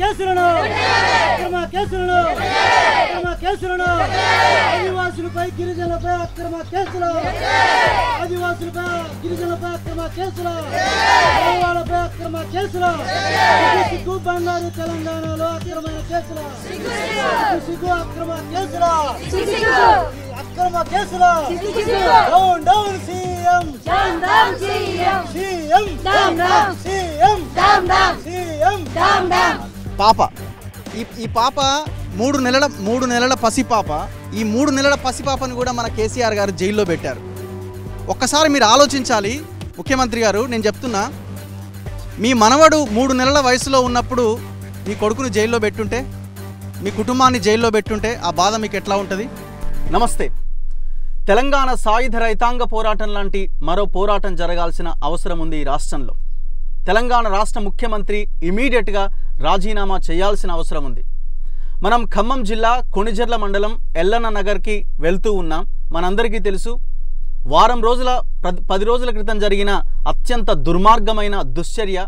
కేసులను అక్రమ కేసులను అక్రమ కేసులను ఆదివాసులపై గిరిజనులపై అక్రమ కేసులు ఆదివాసులపై గిరిజనులపై అక్రమ కేసులు దేవాలపై అక్రమ కేసులు సిగ్గు బంగారు తెలంగాణలో అక్రమైన కేసులు సిగ్గు అక్రమ కేసులు అక్రమ కేసులు down down CM CM CM CM CM పాప ఈ ఈ పాప మూడు నెలల మూడు నెలల పసిపాప ఈ మూడు నెలల పసిపాపను కూడా మన కేసీఆర్ గారు జైల్లో పెట్టారు ఒక్కసారి మీరు ఆలోచించాలి ముఖ్యమంత్రి గారు నేను చెప్తున్నా మీ మనవడు మూడు నెలల వయసులో ఉన్నప్పుడు మీ కొడుకును జైల్లో పెట్టుంటే మీ కుటుంబాన్ని జైల్లో పెట్టుంటే ఆ బాధ మీకు ఎట్లా ఉంటుంది నమస్తే తెలంగాణ సాయుధ రైతాంగ పోరాటం లాంటి మరో పోరాటం జరగాల్సిన అవసరం ఉంది ఈ రాష్ట్రంలో తెలంగాణ రాష్ట్ర ముఖ్యమంత్రి ఇమీడియట్గా రాజీనామా చేయాల్సిన అవసరం ఉంది మనం ఖమ్మం జిల్లా కొణిజర్ల మండలం ఎల్లన్న నగర్కి వెళ్తూ ఉన్నాం మనందరికీ తెలుసు వారం రోజుల పది రోజుల క్రితం జరిగిన అత్యంత దుర్మార్గమైన దుశ్చర్య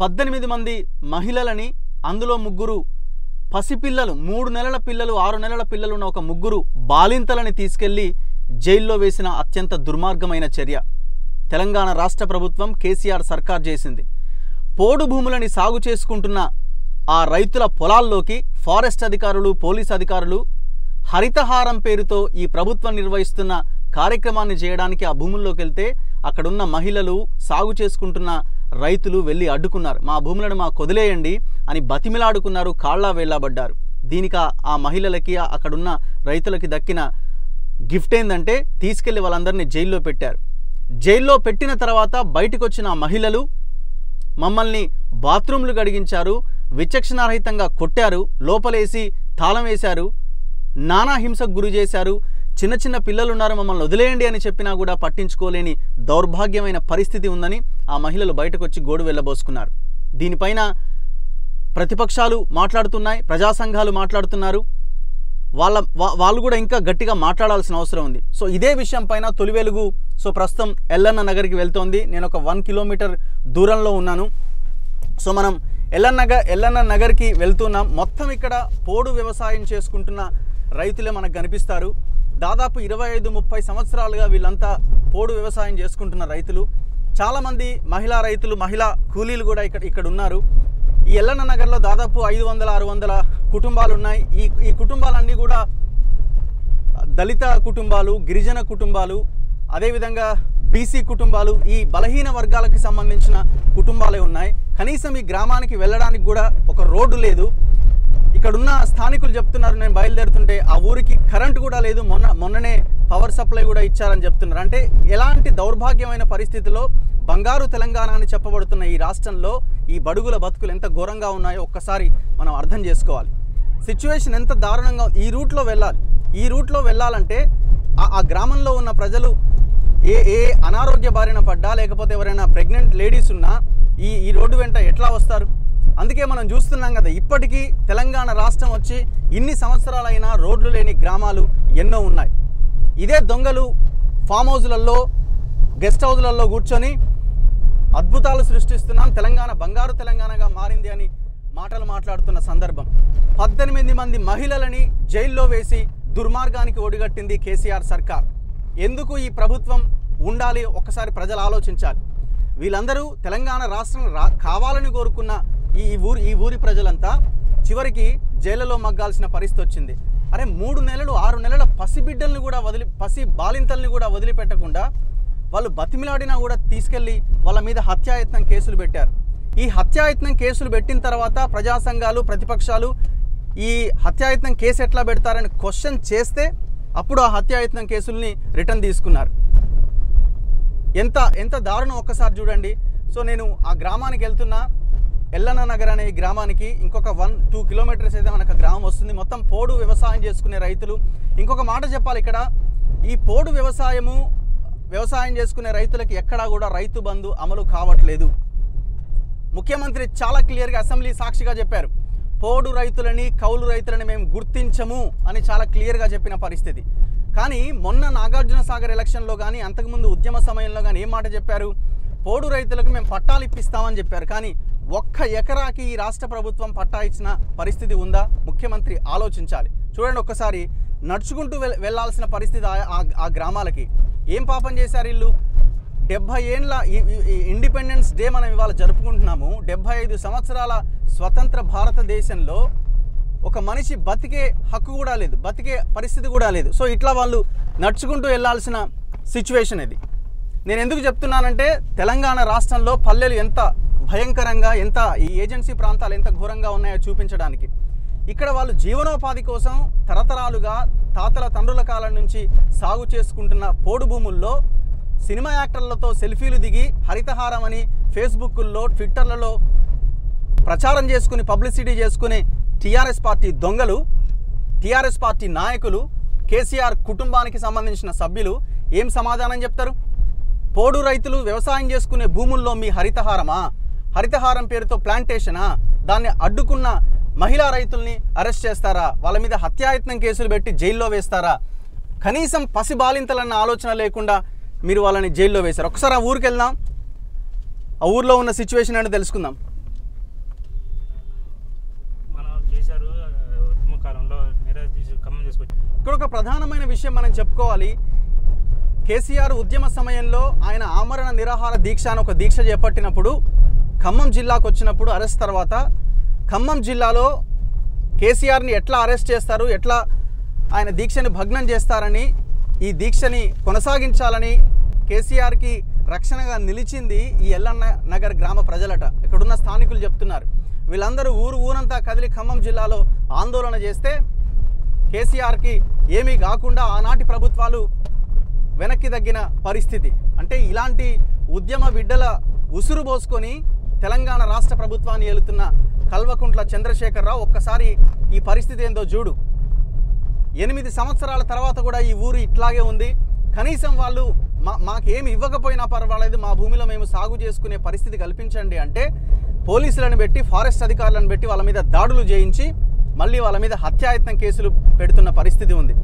పద్దెనిమిది మంది మహిళలని అందులో ముగ్గురు పసిపిల్లలు మూడు నెలల పిల్లలు ఆరు నెలల పిల్లలున్న ఒక ముగ్గురు బాలింతలని తీసుకెళ్లి జైల్లో వేసిన అత్యంత దుర్మార్గమైన చర్య తెలంగాణ రాష్ట్ర ప్రభుత్వం కేసీఆర్ సర్కార్ చేసింది పోడు భూములని సాగు చేసుకుంటున్న ఆ రైతుల పొలాల్లోకి ఫారెస్ట్ అధికారులు పోలీస్ అధికారులు హరితహారం పేరుతో ఈ ప్రభుత్వం నిర్వహిస్తున్న కార్యక్రమాన్ని చేయడానికి ఆ భూముల్లోకి వెళ్తే అక్కడున్న మహిళలు సాగు చేసుకుంటున్న రైతులు వెళ్ళి అడ్డుకున్నారు మా భూములను మా కొదిలేయండి అని బతిమిలాడుకున్నారు కాళ్ళ వెళ్ళబడ్డారు దీనికి ఆ మహిళలకి అక్కడున్న రైతులకి దక్కిన గిఫ్ట్ ఏంటంటే తీసుకెళ్లి వాళ్ళందరినీ జైల్లో పెట్టారు జైల్లో పెట్టిన తర్వాత బయటకు వచ్చిన మహిళలు మమ్మల్ని బాత్రూంలు గడిగించారు విచక్షణారహితంగా కొట్టారు లోపలేసి తాళం వేశారు నానా హింసకు గురి చేశారు చిన్న చిన్న పిల్లలున్నారు మమ్మల్ని వదిలేయండి అని చెప్పినా కూడా పట్టించుకోలేని దౌర్భాగ్యమైన పరిస్థితి ఉందని ఆ మహిళలు బయటకు వచ్చి గోడు వెళ్ళబోసుకున్నారు దీనిపైన ప్రతిపక్షాలు మాట్లాడుతున్నాయి ప్రజా సంఘాలు మాట్లాడుతున్నారు వాళ్ళ వాళ్ళు కూడా ఇంకా గట్టిగా మాట్లాడాల్సిన అవసరం ఉంది సో ఇదే విషయం పైన తొలి వెలుగు సో ప్రస్తుతం ఎల్లన్న నగర్కి వెళ్తోంది నేను ఒక వన్ కిలోమీటర్ దూరంలో ఉన్నాను సో మనం ఎల్లన్న నగర్ ఎల్లన్న నగర్కి వెళ్తున్నాం మొత్తం ఇక్కడ పోడు వ్యవసాయం చేసుకుంటున్న రైతులే మనకు కనిపిస్తారు దాదాపు ఇరవై ఐదు ముప్పై సంవత్సరాలుగా వీళ్ళంతా పోడు వ్యవసాయం చేసుకుంటున్న రైతులు చాలామంది మహిళా రైతులు మహిళా కూలీలు కూడా ఇక్కడ ఇక్కడ ఉన్నారు ఈ ఎల్లన్న నగర్లో దాదాపు ఐదు వందల ఆరు వందల కుటుంబాలు ఉన్నాయి ఈ ఈ కుటుంబాలన్నీ కూడా దళిత కుటుంబాలు గిరిజన కుటుంబాలు అదేవిధంగా బీసీ కుటుంబాలు ఈ బలహీన వర్గాలకు సంబంధించిన కుటుంబాలే ఉన్నాయి కనీసం ఈ గ్రామానికి వెళ్ళడానికి కూడా ఒక రోడ్డు లేదు ఇక్కడున్న స్థానికులు చెప్తున్నారు నేను బయలుదేరుతుంటే ఆ ఊరికి కరెంట్ కూడా లేదు మొన్న మొన్ననే పవర్ సప్లై కూడా ఇచ్చారని చెప్తున్నారు అంటే ఎలాంటి దౌర్భాగ్యమైన పరిస్థితిలో బంగారు తెలంగాణ అని చెప్పబడుతున్న ఈ రాష్ట్రంలో ఈ బడుగుల బతుకులు ఎంత ఘోరంగా ఉన్నాయో ఒక్కసారి మనం అర్థం చేసుకోవాలి సిచ్యువేషన్ ఎంత దారుణంగా ఈ రూట్లో వెళ్ళాలి ఈ రూట్లో వెళ్ళాలంటే ఆ గ్రామంలో ఉన్న ప్రజలు ఏ ఏ అనారోగ్య బారిన పడ్డా లేకపోతే ఎవరైనా ప్రెగ్నెంట్ లేడీస్ ఉన్నా ఈ ఈ రోడ్డు వెంట ఎట్లా వస్తారు అందుకే మనం చూస్తున్నాం కదా ఇప్పటికీ తెలంగాణ రాష్ట్రం వచ్చి ఇన్ని సంవత్సరాలైనా రోడ్లు లేని గ్రామాలు ఎన్నో ఉన్నాయి ఇదే దొంగలు ఫామ్ హౌజులలో గెస్ట్ హౌజులలో కూర్చొని అద్భుతాలు సృష్టిస్తున్నాం తెలంగాణ బంగారు తెలంగాణగా మారింది అని మాటలు మాట్లాడుతున్న సందర్భం పద్దెనిమిది మంది మహిళలని జైల్లో వేసి దుర్మార్గానికి ఒడిగట్టింది కేసీఆర్ సర్కార్ ఎందుకు ఈ ప్రభుత్వం ఉండాలి ఒక్కసారి ప్రజలు ఆలోచించాలి వీళ్ళందరూ తెలంగాణ రాష్ట్రం రా కావాలని కోరుకున్న ఈ ఊరి ఈ ఊరి ప్రజలంతా చివరికి జైళ్లలో మగ్గాల్సిన పరిస్థితి వచ్చింది అరే మూడు నెలలు ఆరు నెలల పసిబిడ్డల్ని కూడా వదిలి పసి బాలింతల్ని కూడా వదిలిపెట్టకుండా వాళ్ళు బతిమిలాడినా కూడా తీసుకెళ్ళి వాళ్ళ మీద హత్యాయత్నం కేసులు పెట్టారు ఈ హత్యాయత్నం కేసులు పెట్టిన తర్వాత ప్రజా సంఘాలు ప్రతిపక్షాలు ఈ హత్యాయత్నం కేసు ఎట్లా పెడతారని క్వశ్చన్ చేస్తే అప్పుడు ఆ హత్యాయత్నం కేసుల్ని రిటర్న్ తీసుకున్నారు ఎంత ఎంత దారుణం ఒక్కసారి చూడండి సో నేను ఆ గ్రామానికి వెళ్తున్నా ఎల్లన నగర్ అనే గ్రామానికి ఇంకొక వన్ టూ కిలోమీటర్స్ అయితే మనకు గ్రామం వస్తుంది మొత్తం పోడు వ్యవసాయం చేసుకునే రైతులు ఇంకొక మాట చెప్పాలి ఇక్కడ ఈ పోడు వ్యవసాయము వ్యవసాయం చేసుకునే రైతులకు ఎక్కడా కూడా రైతు బంధు అమలు కావట్లేదు ముఖ్యమంత్రి చాలా క్లియర్గా అసెంబ్లీ సాక్షిగా చెప్పారు పోడు రైతులని కౌలు రైతులని మేము గుర్తించము అని చాలా క్లియర్గా చెప్పిన పరిస్థితి కానీ మొన్న నాగార్జున సాగర్ ఎలక్షన్లో కానీ అంతకుముందు ఉద్యమ సమయంలో కానీ ఏం మాట చెప్పారు పోడు రైతులకు మేము పట్టాలు ఇప్పిస్తామని చెప్పారు కానీ ఒక్క ఎకరాకి ఈ రాష్ట్ర ప్రభుత్వం పట్టా ఇచ్చిన పరిస్థితి ఉందా ముఖ్యమంత్రి ఆలోచించాలి చూడండి ఒక్కసారి నడుచుకుంటూ వెళ్లాల్సిన పరిస్థితి ఆ గ్రామాలకి ఏం పాపం చేశారు వీళ్ళు డెబ్భై ఏండ్ల ఇండిపెండెన్స్ డే మనం ఇవాళ జరుపుకుంటున్నాము డెబ్భై ఐదు సంవత్సరాల స్వతంత్ర భారతదేశంలో ఒక మనిషి బతికే హక్కు కూడా లేదు బతికే పరిస్థితి కూడా లేదు సో ఇట్లా వాళ్ళు నడుచుకుంటూ వెళ్ళాల్సిన సిచ్యువేషన్ ఇది నేను ఎందుకు చెప్తున్నానంటే తెలంగాణ రాష్ట్రంలో పల్లెలు ఎంత భయంకరంగా ఎంత ఈ ఏజెన్సీ ప్రాంతాలు ఎంత ఘోరంగా ఉన్నాయో చూపించడానికి ఇక్కడ వాళ్ళు జీవనోపాధి కోసం తరతరాలుగా తాతల తండ్రుల కాలం నుంచి సాగు చేసుకుంటున్న పోడు భూముల్లో సినిమా యాక్టర్లతో సెల్ఫీలు దిగి హరితహారం అని ఫేస్బుక్ల్లో ట్విట్టర్లలో ప్రచారం చేసుకుని పబ్లిసిటీ చేసుకుని టీఆర్ఎస్ పార్టీ దొంగలు టీఆర్ఎస్ పార్టీ నాయకులు కేసీఆర్ కుటుంబానికి సంబంధించిన సభ్యులు ఏం సమాధానం చెప్తారు పోడు రైతులు వ్యవసాయం చేసుకునే భూముల్లో మీ హరితహారమా హరితహారం పేరుతో ప్లాంటేషనా దాన్ని అడ్డుకున్న మహిళా రైతుల్ని అరెస్ట్ చేస్తారా వాళ్ళ మీద హత్యాయత్నం కేసులు పెట్టి జైల్లో వేస్తారా కనీసం పసి బాలింతలన్న ఆలోచన లేకుండా మీరు వాళ్ళని జైల్లో వేశారు ఒకసారి ఆ ఊరికి వెళ్దాం ఆ ఊర్లో ఉన్న సిచ్యువేషన్ అని తెలుసుకుందాం ఇక్కడ ఒక ప్రధానమైన విషయం మనం చెప్పుకోవాలి కేసీఆర్ ఉద్యమ సమయంలో ఆయన ఆమరణ నిరాహార దీక్ష అని ఒక దీక్ష చేపట్టినప్పుడు ఖమ్మం జిల్లాకు వచ్చినప్పుడు అరెస్ట్ తర్వాత ఖమ్మం జిల్లాలో కేసీఆర్ని ఎట్లా అరెస్ట్ చేస్తారు ఎట్లా ఆయన దీక్షని భగ్నం చేస్తారని ఈ దీక్షని కొనసాగించాలని కేసీఆర్కి రక్షణగా నిలిచింది ఈ ఎల్లన్న నగర్ గ్రామ ప్రజలట ఇక్కడున్న స్థానికులు చెప్తున్నారు వీళ్ళందరూ ఊరు ఊరంతా కదిలి ఖమ్మం జిల్లాలో ఆందోళన చేస్తే కేసీఆర్కి ఏమీ కాకుండా ఆనాటి ప్రభుత్వాలు వెనక్కి తగ్గిన పరిస్థితి అంటే ఇలాంటి ఉద్యమ బిడ్డల ఉసురు పోసుకొని తెలంగాణ రాష్ట్ర ప్రభుత్వాన్ని ఏలుతున్న కల్వకుంట్ల చంద్రశేఖరరావు ఒక్కసారి ఈ పరిస్థితి ఏందో చూడు ఎనిమిది సంవత్సరాల తర్వాత కూడా ఈ ఊరు ఇట్లాగే ఉంది కనీసం వాళ్ళు మా మాకేమి ఇవ్వకపోయినా పర్వాలేదు మా భూమిలో మేము సాగు చేసుకునే పరిస్థితి కల్పించండి అంటే పోలీసులను పెట్టి ఫారెస్ట్ అధికారులను పెట్టి వాళ్ళ మీద దాడులు చేయించి మళ్ళీ వాళ్ళ మీద హత్యాయత్నం కేసులు పెడుతున్న పరిస్థితి ఉంది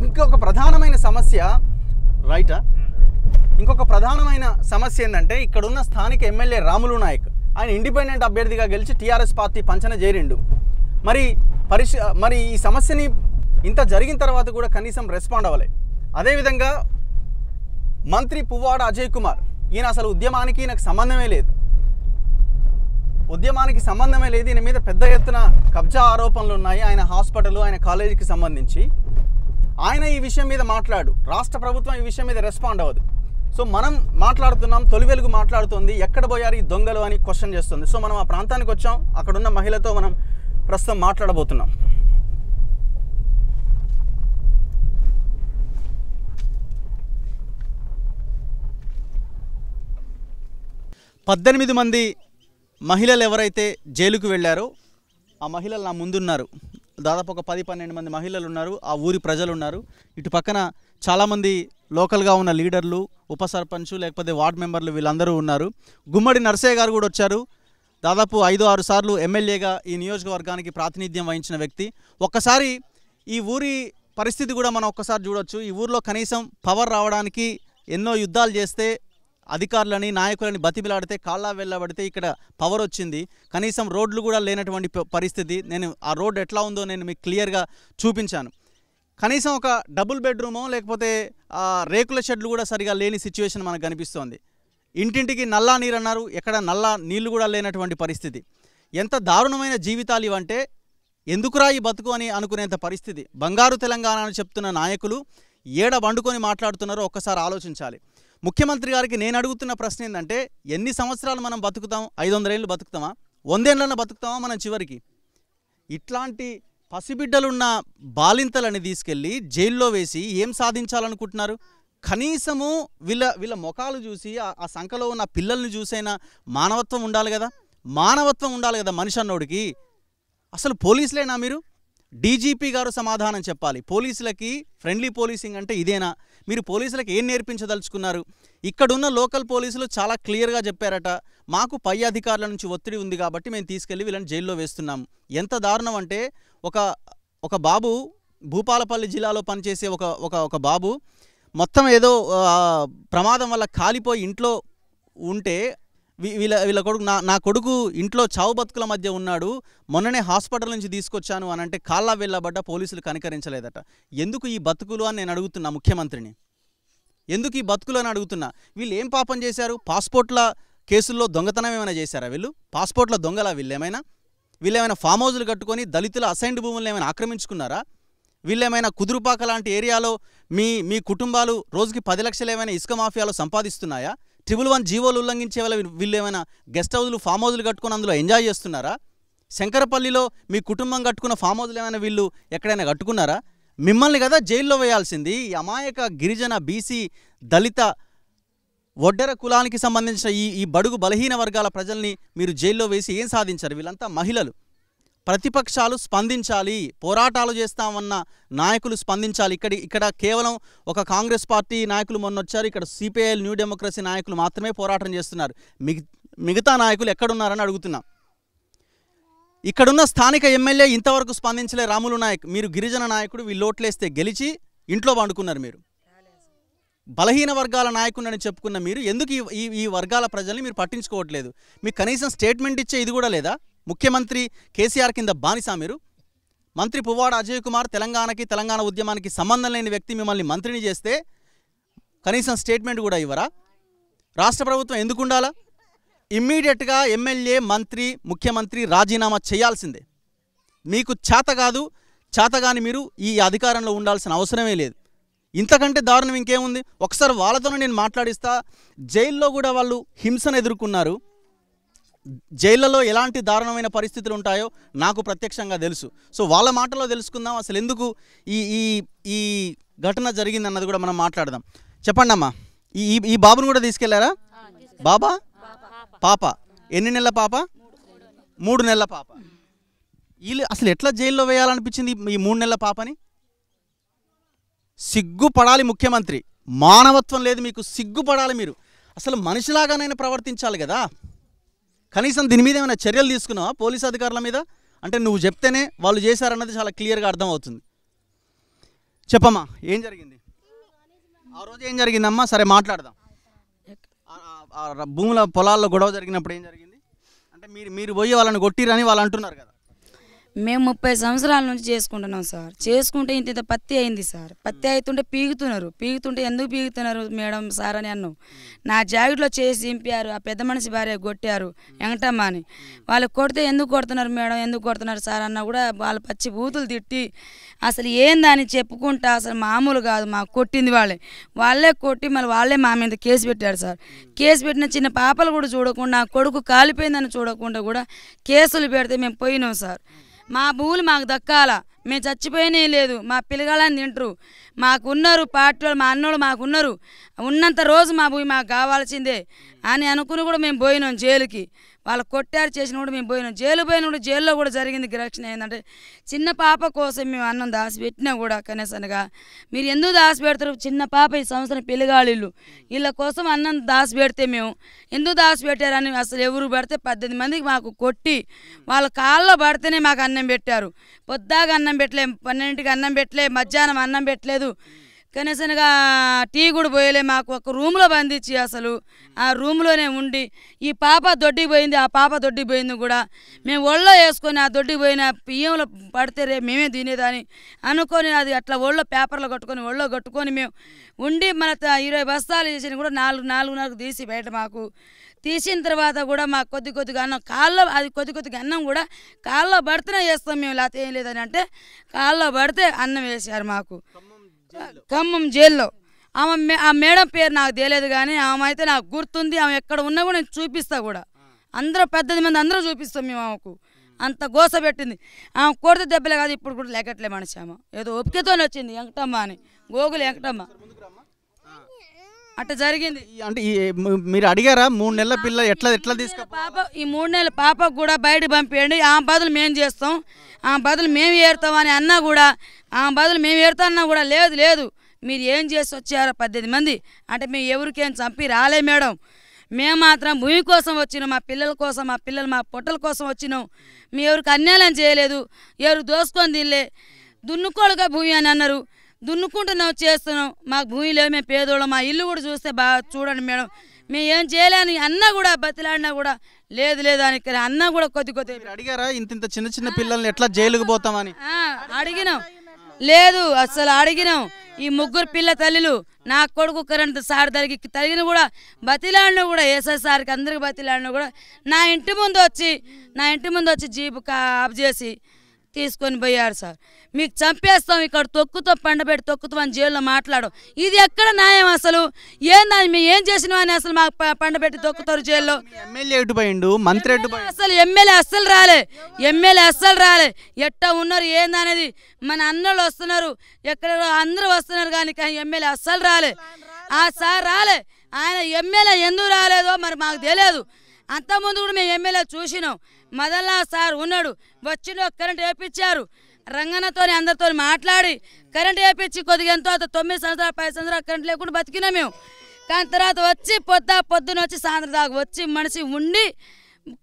ఇంకొక ప్రధానమైన సమస్య రైటా ఇంకొక ప్రధానమైన సమస్య ఏంటంటే ఇక్కడున్న స్థానిక ఎమ్మెల్యే రాములు నాయక్ ఆయన ఇండిపెండెంట్ అభ్యర్థిగా గెలిచి టీఆర్ఎస్ పార్టీ పంచన చేరిండు మరి పరిష్ మరి ఈ సమస్యని ఇంత జరిగిన తర్వాత కూడా కనీసం రెస్పాండ్ అవ్వలే అదేవిధంగా మంత్రి పువ్వాడ అజయ్ కుమార్ ఈయన అసలు ఉద్యమానికి నాకు సంబంధమే లేదు ఉద్యమానికి సంబంధమే లేదు ఈయన మీద పెద్ద ఎత్తున కబ్జా ఆరోపణలు ఉన్నాయి ఆయన హాస్పిటల్ ఆయన కాలేజీకి సంబంధించి ఆయన ఈ విషయం మీద మాట్లాడు రాష్ట్ర ప్రభుత్వం ఈ విషయం మీద రెస్పాండ్ అవ్వదు సో మనం మాట్లాడుతున్నాం తొలి వెలుగు మాట్లాడుతుంది ఎక్కడ పోయారు ఈ దొంగలు అని క్వశ్చన్ చేస్తుంది సో మనం ఆ ప్రాంతానికి వచ్చాం అక్కడున్న మహిళతో మనం ప్రస్తుతం మాట్లాడబోతున్నాం పద్దెనిమిది మంది మహిళలు ఎవరైతే జైలుకు వెళ్ళారో ఆ మహిళలు నా ముందున్నారు దాదాపు ఒక పది పన్నెండు మంది మహిళలు ఉన్నారు ఆ ఊరి ప్రజలు ఉన్నారు ఇటు పక్కన చాలామంది లోకల్గా ఉన్న లీడర్లు ఉప సర్పంచ్ లేకపోతే వార్డు మెంబర్లు వీళ్ళందరూ ఉన్నారు గుమ్మడి నర్సయ్య గారు కూడా వచ్చారు దాదాపు ఐదు ఆరు సార్లు ఎమ్మెల్యేగా ఈ నియోజకవర్గానికి ప్రాతినిధ్యం వహించిన వ్యక్తి ఒక్కసారి ఈ ఊరి పరిస్థితి కూడా మనం ఒక్కసారి చూడొచ్చు ఈ ఊర్లో కనీసం పవర్ రావడానికి ఎన్నో యుద్ధాలు చేస్తే అధికారులని నాయకులని బతిబిలాడితే కాళ్ళ వెళ్ళబడితే ఇక్కడ పవర్ వచ్చింది కనీసం రోడ్లు కూడా లేనటువంటి పరిస్థితి నేను ఆ రోడ్ ఎట్లా ఉందో నేను మీకు క్లియర్గా చూపించాను కనీసం ఒక డబుల్ బెడ్రూమో లేకపోతే రేకుల షెడ్లు కూడా సరిగా లేని సిచ్యువేషన్ మనకు కనిపిస్తోంది ఇంటింటికి నల్లా నీరు అన్నారు ఎక్కడ నల్లా నీళ్లు కూడా లేనటువంటి పరిస్థితి ఎంత దారుణమైన జీవితాలు ఇవంటే ఎందుకురా ఈ బతుకు అని అనుకునేంత పరిస్థితి బంగారు తెలంగాణ అని చెప్తున్న నాయకులు ఏడ వండుకొని మాట్లాడుతున్నారో ఒక్కసారి ఆలోచించాలి ముఖ్యమంత్రి గారికి నేను అడుగుతున్న ప్రశ్న ఏంటంటే ఎన్ని సంవత్సరాలు మనం బతుకుతాం ఐదు వందల ఏళ్ళు బతుకుతామా వందేళ్ళన బతుకుతామా మనం చివరికి ఇట్లాంటి పసిబిడ్డలున్న బాలింతలని తీసుకెళ్ళి జైల్లో వేసి ఏం సాధించాలనుకుంటున్నారు కనీసము వీళ్ళ వీళ్ళ ముఖాలు చూసి ఆ సంఖలో ఉన్న పిల్లల్ని చూసైనా మానవత్వం ఉండాలి కదా మానవత్వం ఉండాలి కదా మనిషి అన్నోడికి అసలు పోలీసులేనా మీరు డీజీపీ గారు సమాధానం చెప్పాలి పోలీసులకి ఫ్రెండ్లీ పోలీసింగ్ అంటే ఇదేనా మీరు పోలీసులకు ఏం నేర్పించదలుచుకున్నారు ఇక్కడున్న లోకల్ పోలీసులు చాలా క్లియర్గా చెప్పారట మాకు పై అధికారుల నుంచి ఒత్తిడి ఉంది కాబట్టి మేము తీసుకెళ్లి వీళ్ళని జైల్లో వేస్తున్నాం ఎంత దారుణం అంటే ఒక ఒక బాబు భూపాలపల్లి జిల్లాలో పనిచేసే ఒక ఒక ఒక బాబు మొత్తం ఏదో ప్రమాదం వల్ల కాలిపోయి ఇంట్లో ఉంటే వీళ్ళ వీళ్ళ కొడుకు నా నా కొడుకు ఇంట్లో చావు బతుకుల మధ్య ఉన్నాడు మొన్ననే హాస్పిటల్ నుంచి తీసుకొచ్చాను అని అంటే కాళ్ళ వెళ్ళబడ్డ పోలీసులు కనికరించలేదట ఎందుకు ఈ బతుకులు అని నేను అడుగుతున్నా ముఖ్యమంత్రిని ఎందుకు ఈ బతుకులు అని అడుగుతున్నా వీళ్ళు ఏం పాపం చేశారు పాస్పోర్ట్ల కేసుల్లో దొంగతనం ఏమైనా చేశారా వీళ్ళు పాస్పోర్ట్ల దొంగలా వీళ్ళు ఏమైనా వీళ్ళు ఏమైనా ఫామ్ హౌజులు కట్టుకొని దళితుల అసైన్డ్ భూములను ఏమైనా ఆక్రమించుకున్నారా వీళ్ళేమైనా కుదురుపాక లాంటి ఏరియాలో మీ మీ కుటుంబాలు రోజుకి పది లక్షలు ఏమైనా ఇసుక మాఫియాలో సంపాదిస్తున్నాయా ట్రిపుల్ వన్ జీవోలు ఉల్లంఘించే వల్ల వీళ్ళు ఏమైనా గెస్ట్ హౌస్లు ఫామ్ హౌస్లు కట్టుకుని అందులో ఎంజాయ్ చేస్తున్నారా శంకరపల్లిలో మీ కుటుంబం కట్టుకున్న ఫామ్ హౌస్లు ఏమైనా వీళ్ళు ఎక్కడైనా కట్టుకున్నారా మిమ్మల్ని కదా జైల్లో వేయాల్సింది అమాయక గిరిజన బీసీ దళిత ఒడ్డెర కులానికి సంబంధించిన ఈ ఈ బడుగు బలహీన వర్గాల ప్రజల్ని మీరు జైల్లో వేసి ఏం సాధించారు వీళ్ళంతా మహిళలు ప్రతిపక్షాలు స్పందించాలి పోరాటాలు చేస్తామన్న నాయకులు స్పందించాలి ఇక్కడ ఇక్కడ కేవలం ఒక కాంగ్రెస్ పార్టీ నాయకులు మొన్న వచ్చారు ఇక్కడ సిపిఐఎల్ న్యూ డెమోక్రసీ నాయకులు మాత్రమే పోరాటం చేస్తున్నారు మిగతా నాయకులు ఎక్కడున్నారని అడుగుతున్నాం ఇక్కడున్న స్థానిక ఎమ్మెల్యే ఇంతవరకు స్పందించలే రాములు నాయక్ మీరు గిరిజన నాయకుడు వీళ్ళోట్లేస్తే గెలిచి ఇంట్లో పండుకున్నారు మీరు బలహీన వర్గాల నాయకుడిని చెప్పుకున్న మీరు ఎందుకు ఈ ఈ వర్గాల ప్రజల్ని మీరు పట్టించుకోవట్లేదు మీకు కనీసం స్టేట్మెంట్ ఇచ్చే ఇది కూడా లేదా ముఖ్యమంత్రి కేసీఆర్ కింద బానిసా మీరు మంత్రి పువ్వాడ అజయ్ కుమార్ తెలంగాణకి తెలంగాణ ఉద్యమానికి సంబంధం లేని వ్యక్తి మిమ్మల్ని మంత్రిని చేస్తే కనీసం స్టేట్మెంట్ కూడా ఇవ్వరా రాష్ట్ర ప్రభుత్వం ఎందుకు ఉండాలా ఇమ్మీడియట్గా ఎమ్మెల్యే మంత్రి ముఖ్యమంత్రి రాజీనామా చేయాల్సిందే మీకు చేత కాదు చేతగాని మీరు ఈ అధికారంలో ఉండాల్సిన అవసరమే లేదు ఇంతకంటే దారుణం ఇంకేముంది ఒకసారి వాళ్ళతోనే నేను మాట్లాడిస్తా జైల్లో కూడా వాళ్ళు హింసను ఎదుర్కొన్నారు జైళ్లలో ఎలాంటి దారుణమైన పరిస్థితులు ఉంటాయో నాకు ప్రత్యక్షంగా తెలుసు సో వాళ్ళ మాటలో తెలుసుకుందాం అసలు ఎందుకు ఈ ఈ ఈ ఘటన జరిగింది అన్నది కూడా మనం మాట్లాడదాం చెప్పండి అమ్మా ఈ ఈ బాబును కూడా తీసుకెళ్లారా బాబా పాప ఎన్ని నెలల పాప మూడు నెలల పాప వీళ్ళు అసలు ఎట్లా జైల్లో వేయాలనిపించింది ఈ మూడు నెలల పాపని సిగ్గుపడాలి ముఖ్యమంత్రి మానవత్వం లేదు మీకు సిగ్గుపడాలి మీరు అసలు మనిషిలాగానైనా ప్రవర్తించాలి కదా కనీసం దీని మీద ఏమైనా చర్యలు తీసుకున్నావా పోలీస్ అధికారుల మీద అంటే నువ్వు చెప్తేనే వాళ్ళు చేశారన్నది చాలా క్లియర్గా అర్థమవుతుంది చెప్పమ్మా ఏం జరిగింది ఆ రోజు ఏం జరిగిందమ్మా సరే మాట్లాడదాం భూముల పొలాల్లో గొడవ జరిగినప్పుడు ఏం జరిగింది అంటే మీరు మీరు పోయి వాళ్ళని కొట్టిరని వాళ్ళు అంటున్నారు కదా మేము ముప్పై సంవత్సరాల నుంచి చేసుకుంటున్నాం సార్ చేసుకుంటే ఇంత పత్తి అయింది సార్ పత్తి అవుతుంటే పీగుతున్నారు పీగుతుంటే ఎందుకు పీగుతున్నారు మేడం సార్ అని అన్నావు నా జాకెట్లో చేసి దింపారు ఆ పెద్ద మనిషి భార్య కొట్టారు వెంకటమ్మ అని వాళ్ళు కొడితే ఎందుకు కొడుతున్నారు మేడం ఎందుకు కొడుతున్నారు సార్ అన్న కూడా వాళ్ళు పచ్చి బూతులు తిట్టి అసలు ఏందని చెప్పుకుంటా అసలు మామూలు కాదు మాకు కొట్టింది వాళ్ళే వాళ్ళే కొట్టి మళ్ళీ వాళ్ళే మా మీద కేసు పెట్టారు సార్ కేసు పెట్టిన చిన్న పాపలు కూడా చూడకుండా కొడుకు కాలిపోయిందని చూడకుండా కూడా కేసులు పెడితే మేము పోయినాం సార్ మా భూములు మాకు దక్కాల మేము చచ్చిపోయినే లేదు మా పిల్లగాళ్ళని తింటారు మాకున్నారు పార్టీలు మా అన్నోళ్ళు మాకున్నారు ఉన్నంత రోజు మా భూమి మాకు కావాల్సిందే అని అనుకుని కూడా మేము పోయినాం జైలుకి వాళ్ళు కొట్టారు చేసినప్పుడు మేము పోయినాం జైలు పోయిన కూడా జైల్లో కూడా జరిగింది గిరక్షణ ఏంటంటే చిన్న పాప కోసం మేము అన్నం దాసి పెట్టినా కూడా కనీసనగా మీరు ఎందుకు దాచి పెడతారు చిన్న పాప ఈ సంవత్సరం పెళ్ళిగాళ్ళు వీళ్ళ కోసం అన్నం దాచి పెడితే మేము ఎందుకు దాచి పెట్టారని అసలు ఎవరు పెడితే పద్దెనిమిది మందికి మాకు కొట్టి వాళ్ళ కాళ్ళలో పడితేనే మాకు అన్నం పెట్టారు పొద్దాగా అన్నం పెట్టలేము పన్నెండింటికి అన్నం పెట్టలేదు మధ్యాహ్నం అన్నం పెట్టలేదు కనీసంగా టీ కూడా పోయలే మాకు ఒక రూమ్లో బంధించి అసలు ఆ రూమ్లోనే ఉండి ఈ పాప దొడ్డికి పోయింది ఆ పాప దొడ్డికి పోయింది కూడా మేము ఒళ్ళో వేసుకొని ఆ దొడ్డికి పోయిన పియ్యంలో పడితే రే మేమే తినేదాన్ని అనుకొని అది అట్లా ఒళ్ళో పేపర్లో కట్టుకొని ఒళ్ళో కట్టుకొని మేము ఉండి మన ఇరవై బస్తాలు చేసిన కూడా నాలుగు నాలుగున్నరకు తీసి బయట మాకు తీసిన తర్వాత కూడా మాకు కొద్ది కొద్దిగా అన్నం కాళ్ళలో అది కొద్ది కొద్దిగా అన్నం కూడా కాళ్ళలో పడితేనే వేస్తాం మేము లేకపోతే ఏం లేదని అంటే కాళ్ళలో పడితే అన్నం వేసారు మాకు ఖమ్మం జైల్లో ఆమె ఆ మేడం పేరు నాకు తెలియదు కానీ ఆమె అయితే నాకు గుర్తుంది ఆమె ఎక్కడ ఉన్నా కూడా నేను చూపిస్తా కూడా అందరూ పెద్దది మంది అందరూ చూపిస్తాం మేము ఆమెకు అంత గోస పెట్టింది ఆమె కోరిత దెబ్బలే కాదు ఇప్పుడు కూడా లేకట్లే మనిషి ఆమె ఏదో ఒప్పికతోనే వచ్చింది వెంకటమ్మ అని గోగులు వెంకటమ్మ అట్లా జరిగింది అంటే మీరు అడిగారా మూడు నెలల పిల్ల ఎట్లా ఎట్లా తీసుకో పాప ఈ మూడు నెలల పాపకు కూడా బయట పంపించండి ఆ బదులు మేము చేస్తాం ఆ బదులు మేము ఏరుతాం అని అన్నా కూడా ఆ బదులు మేము అన్నా కూడా లేదు లేదు మీరు ఏం చేసి వచ్చారు పద్దెనిమిది మంది అంటే మేము ఎవరికేం చంపి రాలే మేడం మేము మాత్రం భూమి కోసం వచ్చినాం మా పిల్లల కోసం మా పిల్లలు మా పొట్టల కోసం వచ్చినాం మీ ఎవరికి అన్యాయం చేయలేదు ఎవరు దోసుకొని తినలే దున్నుకోలుగా భూమి అని అన్నారు దున్నుకుంటున్నాం చేస్తున్నాం మాకు భూమి లేవు మేము పేదోళ్ళం మా ఇల్లు కూడా చూస్తే బాగా చూడండి మేడం మేము ఏం చేయలేని అన్న కూడా బతిలాడినా కూడా లేదు లేదు అని అన్న కూడా కొద్ది కొద్ది అడిగారా ఇంత ఇంత చిన్న చిన్న పిల్లల్ని ఎట్లా జైలుకు పోతామని అడిగినాం లేదు అసలు అడిగినాం ఈ ముగ్గురు పిల్ల తల్లిలు నా కొడుకు కరెంట్ సార్ తల్లికి తగిన కూడా బతిలాడిన కూడా ఏసఐ సార్కి అందరికి బతిలాడిన కూడా నా ఇంటి ముందు వచ్చి నా ఇంటి ముందు వచ్చి జీపు ఆఫ్ చేసి తీసుకొని పోయారు సార్ మీకు చంపేస్తాం ఇక్కడ తొక్కుతో పండబెట్టి తొక్కుతో అని జైల్లో మాట్లాడడం ఇది ఎక్కడ న్యాయం అసలు ఏందని మేము ఏం చేసినా అని అసలు మాకు పండబెట్టి తొక్కుతారు జైల్లో ఎమ్మెల్యే ఎటుపోయిండు మంత్రి అసలు ఎమ్మెల్యే అస్సలు రాలే ఎమ్మెల్యే అస్సలు రాలే ఎట్టా ఉన్నారు ఏందనేది మన అన్నలు వస్తున్నారు ఎక్కడ అందరూ వస్తున్నారు కానీ ఎమ్మెల్యే అస్సలు రాలే ఆ సార్ రాలే ఆయన ఎమ్మెల్యే ఎందుకు రాలేదో మరి మాకు తెలియదు అంతకుముందు కూడా మేము ఎమ్మెల్యే చూసినాం మదల్లా సార్ ఉన్నాడు వచ్చిన కరెంట్ వేపించారు రంగన్నతోని అందరితో మాట్లాడి కరెంట్ వేపించి కొద్దిగా ఎంతో అత తొమ్మిది సంవత్సరాలు పది సంవత్సరాలు కరెంట్ లేకుండా బతికినా మేము కానీ తర్వాత వచ్చి పొద్దు పొద్దున వచ్చి సాయంత్రం దాకా వచ్చి మనిషి ఉండి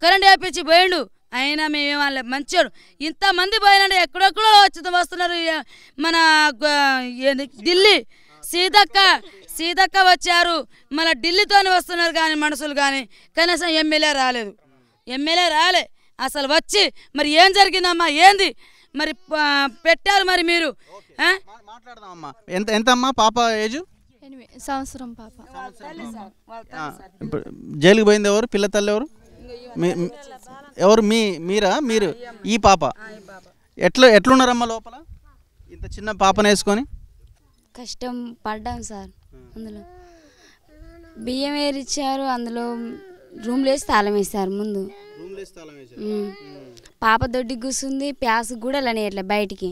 కరెంట్ వేపించి పోయిండు అయినా వాళ్ళ మంచోడు ఇంతమంది పోయినాడు ఎక్కడెక్కడో వచ్చి వస్తున్నారు మన ఢిల్లీ సీతక్క సీతక్క వచ్చారు మన ఢిల్లీతోనే వస్తున్నారు కానీ మనుషులు కానీ కనీసం ఎమ్మెల్యే రాలేదు ఎమ్మెల్యే రాలే అసలు వచ్చి మరి ఏం జరిగిందమ్మా ఏంది మరి పెట్టారు మరి మీరు ఎంత ఎంతమ్మా పాప సంవత్సరం జైలుకి పోయింది ఎవరు పిల్ల తల్లి ఎవరు ఎవరు మీ మీరా మీరు ఈ పాప ఎట్లా ఎట్లున్నారమ్మా లోపల ఇంత చిన్న పాపను వేసుకొని కష్టం పడ్డాం సార్ అందులో బియ్యం ఏరిచ్చారు అందులో రూమ్లో వేసి తాళం వేస్తారు ముందు పాప దొడ్డి కూర్చుంది ప్యాస్ కూడా అలానే ఇట్లా బయటికి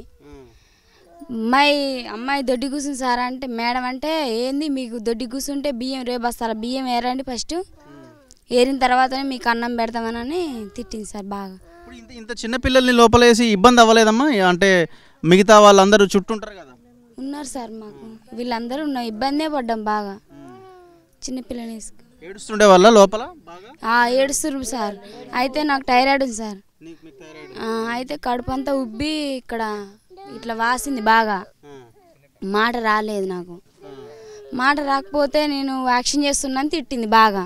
అమ్మాయి అమ్మాయి దొడ్డి కూర్చుంది సార్ అంటే మేడం అంటే ఏంది మీకు దొడ్డి కూర్చుంటే బియ్యం రేపు వస్తారు బియ్యం ఏరండి ఫస్ట్ ఏరిన తర్వాతనే మీకు అన్నం పెడతామని తిట్టింది సార్ బాగా ఇంత ఇంత చిన్నపిల్లల్ని లోపలేసి ఇబ్బంది అవ్వలేదమ్మా అంటే మిగతా వాళ్ళందరూ చుట్టూ ఉంటారు కదా ఉన్నారు సార్ మాకు వీళ్ళందరూ ఉన్న ఇబ్బందే పడ్డాం బాగా చిన్నపిల్లని వేసుకు ఏడుస్తుండే వాళ్ళ లోపల ఏడుస్తున్నారు సార్ అయితే నాకు టైరాయిడ్ ఉంది సార్ అయితే కడుపు అంతా ఉబ్బి ఇక్కడ ఇట్లా వాసింది బాగా మాట రాలేదు నాకు మాట రాకపోతే నేను యాక్షన్ చేస్తున్నాను తిట్టింది బాగా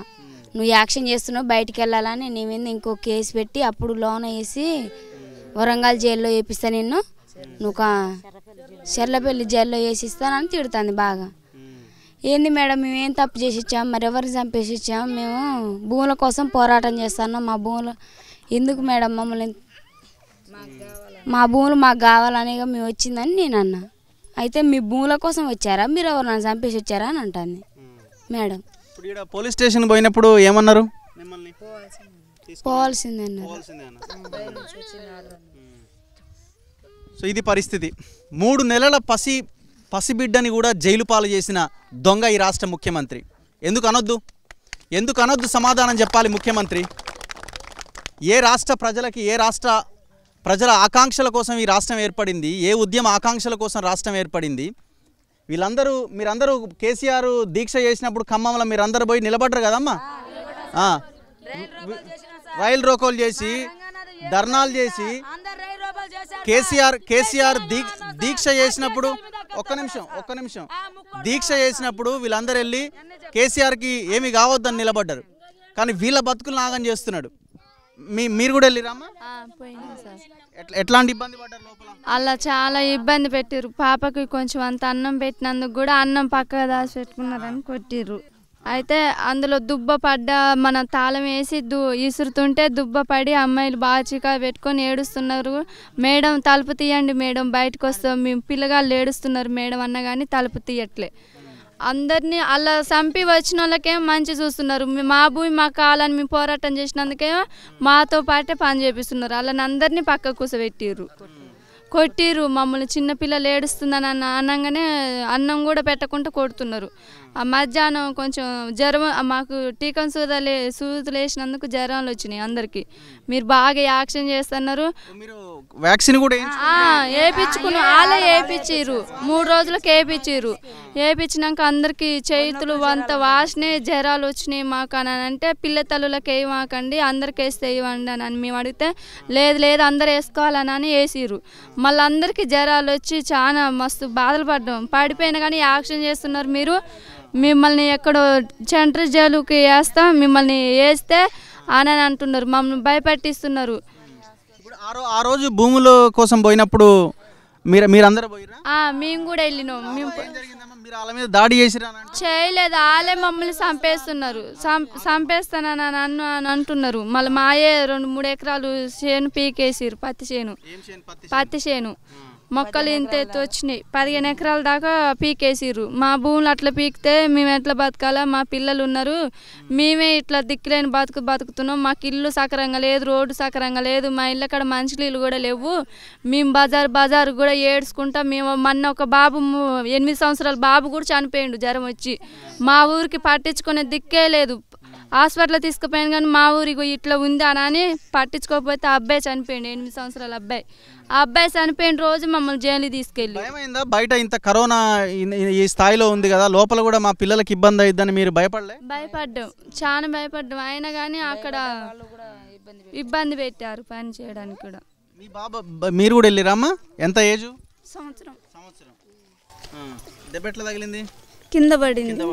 నువ్వు యాక్షన్ చేస్తున్నావు బయటికి వెళ్ళాలని నీ మీద ఇంకో కేసు పెట్టి అప్పుడు లోన్ వేసి వరంగల్ జైల్లో వేపిస్తా నిన్ను నువ్వు చెర్లపల్లి జైల్లో వేసిస్తానని తిడుతుంది బాగా ఏంది మేడం మేమేం తప్పు చేసి ఇచ్చాం మరి ఎవరిని చంపేసి ఇచ్చాం మేము భూముల కోసం పోరాటం చేస్తాను మా భూములు ఎందుకు మేడం మమ్మల్ని మా భూములు మాకు కావాలని మేము వచ్చిందని నేను అన్న అయితే మీ భూముల కోసం వచ్చారా మీరు ఎవరు నన్ను చంపేసి వచ్చారా అని అంటాను మేడం పోలీస్ స్టేషన్ పోయినప్పుడు ఏమన్నారు మిమ్మల్ని పోవాల్సిందే సో ఇది పరిస్థితి మూడు నెలల పసి పసిబిడ్డని కూడా జైలు పాలు చేసిన దొంగ ఈ రాష్ట్ర ముఖ్యమంత్రి ఎందుకు అనొద్దు ఎందుకు అనొద్దు సమాధానం చెప్పాలి ముఖ్యమంత్రి ఏ రాష్ట్ర ప్రజలకి ఏ రాష్ట్ర ప్రజల ఆకాంక్షల కోసం ఈ రాష్ట్రం ఏర్పడింది ఏ ఉద్యమ ఆకాంక్షల కోసం రాష్ట్రం ఏర్పడింది వీళ్ళందరూ మీరందరూ కేసీఆర్ దీక్ష చేసినప్పుడు ఖమ్మంలో మీరందరూ పోయి నిలబడ్డరు కదమ్మా రైలు రోకోలు చేసి ధర్నాలు చేసి కేసీఆర్ కేసీఆర్ దీక్ష చేసినప్పుడు ఒక్క నిమిషం ఒక్క నిమిషం దీక్ష చేసినప్పుడు వీళ్ళందరూ వెళ్ళి కేసీఆర్కి ఏమి కావద్దని నిలబడ్డారు కానీ వీళ్ళ బతుకులు నాగం చేస్తున్నాడు మీ మీరు కూడా వెళ్ళిరామ్మా ఎట్లాంటి ఇబ్బంది పడ్డారు అలా చాలా ఇబ్బంది పెట్టారు పాపకి కొంచెం అంత అన్నం పెట్టినందుకు కూడా అన్నం పక్కగా దాచి పెట్టుకున్నారని కొట్టిర్రు అయితే అందులో దుబ్బ పడ్డ మన తాళం వేసి దు ఇసురుతుంటే దుబ్బ పడి అమ్మాయిలు బాగా చికా పెట్టుకొని ఏడుస్తున్నారు మేడం తలుపు తీయండి మేడం బయటకు వస్తాం మేము పిల్లగాళ్ళు ఏడుస్తున్నారు మేడం అన్న కానీ తలుపు తీయట్లే అందరినీ అలా చంపి వచ్చిన వాళ్ళకేం మంచి చూస్తున్నారు మా భూమి మా కాలని మేము పోరాటం చేసినందుకే మాతో పాటే పని చేపిస్తున్నారు అలా అందరినీ పక్క కూసబెట్టిర్రు కొట్టిరు మమ్మల్ని చిన్నపిల్లలు ఏడుస్తుందని అన్న అనగానే అన్నం కూడా పెట్టకుండా కొడుతున్నారు మధ్యాహ్నం కొంచెం జ్వరం మాకు టీకం సూదలే సూదులు వేసినందుకు జ్వరాలు వచ్చినాయి అందరికీ మీరు బాగా యాక్షన్ చేస్తున్నారు మీరు వ్యాక్సిన్ కూడా వేయించుకున్నాం వాళ్ళే వేయించారు మూడు రోజులకు వేయించారు వేయించినాక అందరికి చేతులు అంత వాసినే జ్వరాలు వచ్చినాయి మాకు అని అంటే పిల్ల తల్లులకు వేయమాకండి అందరికి వేస్తే ఇవ్వండి అని మేము అడిగితే లేదు లేదు అందరు వేసుకోవాలని అని వేసిరు మళ్ళీ అందరికీ జ్వరాలు వచ్చి చాలా మస్తు బాధలు పడ్డాం పడిపోయినా కానీ యాక్షన్ చేస్తున్నారు మీరు మిమ్మల్ని ఎక్కడో సెంటర్ జైలుకి వేస్తాం మిమ్మల్ని వేస్తే అని అంటున్నారు మమ్మల్ని భయపెట్టిస్తున్నారు ఆ రోజు భూముల కోసం పోయినప్పుడు మీరు మీరందరూ పోయిరా మేము కూడా వెళ్ళినాం మేము దాడి చేసిరా చేయలేదు వాళ్ళే మమ్మల్ని చంపేస్తున్నారు చం- చంపేస్తానని అని అన్న- అని అంటున్నారు మళ్ళీ మాయే రెండు మూడు ఎకరాలు చేను పీకేసిరు పత్తి చేను పత్తి చేను మొక్కలు ఇంత ఎత్తు వచ్చినాయి పదిహేను ఎకరాల దాకా పీకేసిర్రు మా భూములు అట్లా పీకితే మేము ఎట్లా బతకాలా మా పిల్లలు ఉన్నారు మేమే ఇట్లా దిక్కులేని బతుకు బతుకుతున్నాం మాకు ఇల్లు సకరంగా లేదు రోడ్డు సకరంగా లేదు మా ఇల్లు అక్కడ మంచి నీళ్ళు కూడా లేవు మేము బజార్ బజారు కూడా ఏడ్చుకుంటా మేము మొన్న ఒక బాబు ఎనిమిది సంవత్సరాల బాబు కూడా చనిపోయిండు జ్వరం వచ్చి మా ఊరికి పట్టించుకునే దిక్కే లేదు హాస్పిటల్ తీసుకుపోయాను కానీ మా ఊరికి ఇట్లా ఉంది అని అని పట్టించుకోకపోతే అబ్బాయి చనిపోయింది ఎనిమిది సంవత్సరాల అబ్బాయి ఆ అబ్బాయి చనిపోయిన రోజు మమ్మల్ని జైలు తీసుకెళ్ళి భయమైందా బయట ఇంత కరోనా ఈ స్థాయిలో ఉంది కదా లోపల కూడా మా పిల్లలకి ఇబ్బంది అయిద్దని మీరు భయపడలే భయపడ్డాం చాలా భయపడ్డాం అయినా కానీ అక్కడ ఇబ్బంది పెట్టారు పని చేయడానికి కూడా మీ బాబా మీరు కూడా వెళ్ళిరామ్మా ఎంత ఏజ్ సంవత్సరం సంవత్సరం ఎట్లా తగిలింది కింద పడింది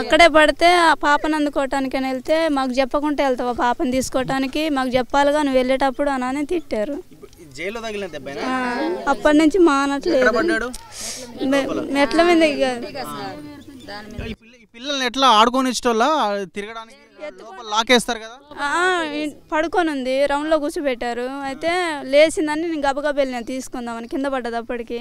అక్కడే పడితే ఆ పాపను అందుకోవటానికి అని వెళ్తే మాకు చెప్పకుండా వెళ్తావు ఆ పాపను తీసుకోవటానికి మాకు చెప్పాలిగా నువ్వు వెళ్ళేటప్పుడు అనని తిట్టారు అప్పటి నుంచి మానట్లేదు మెట్ల మీద పిల్లల్ని ఎట్లా ఆడుకొని పడుకొని ఉంది రౌండ్ లో కూర్చోబెట్టారు అయితే లేచిందని నేను గబగబ వెళ్ళిన తీసుకుందామని కింద పడ్డది అప్పటికి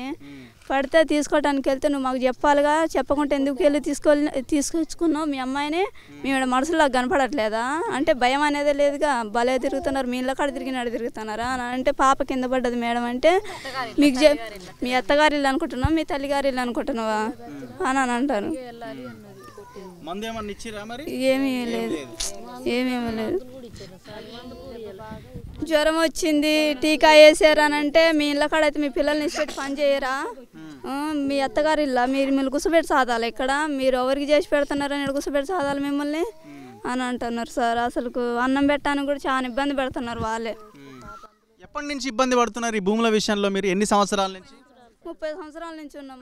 పడితే తీసుకోవడానికి వెళ్తే నువ్వు మాకు చెప్పాలిగా చెప్పకుండా ఎందుకు వెళ్ళి తీసుకొని తీసుకొచ్చుకున్నావు మీ అమ్మాయిని మేము మనసులో కనపడట్లేదా అంటే భయం అనేది లేదుగా భలే తిరుగుతున్నారు మీ ఇళ్ళ కాడ తిరిగినాడు తిరుగుతున్నారా అంటే పాప కింద పడ్డది మేడం అంటే మీకు మీ అత్తగారి ఇల్లు అనుకుంటున్నావు మీ తల్లిగారి ఇల్లు అనుకుంటున్నావా అని అని అంటారు ఏమీ లేదు ఏమేమి లేదు జ్వరం వచ్చింది టీకా అని అంటే మీ ఇళ్ళ కాడ అయితే మీ పిల్లల్ని ఇచ్చేట్టు పని చేయరా మీ అత్తగారు ఇల్లా మీరు మీరు గుసపెట్టి సాధాలి ఇక్కడ మీరు ఎవరికి చేసి పెడుతున్నారని గుసపెట్టి సాధాలి మిమ్మల్ని అని అంటున్నారు సార్ అసలు అన్నం పెట్టడానికి కూడా చాలా ఇబ్బంది పెడుతున్నారు వాళ్ళే ఎప్పటి నుంచి ఇబ్బంది పడుతున్నారు ఈ భూముల విషయంలో మీరు ఎన్ని సంవత్సరాల నుంచి ముప్పై సంవత్సరాల నుంచి ఉన్నాం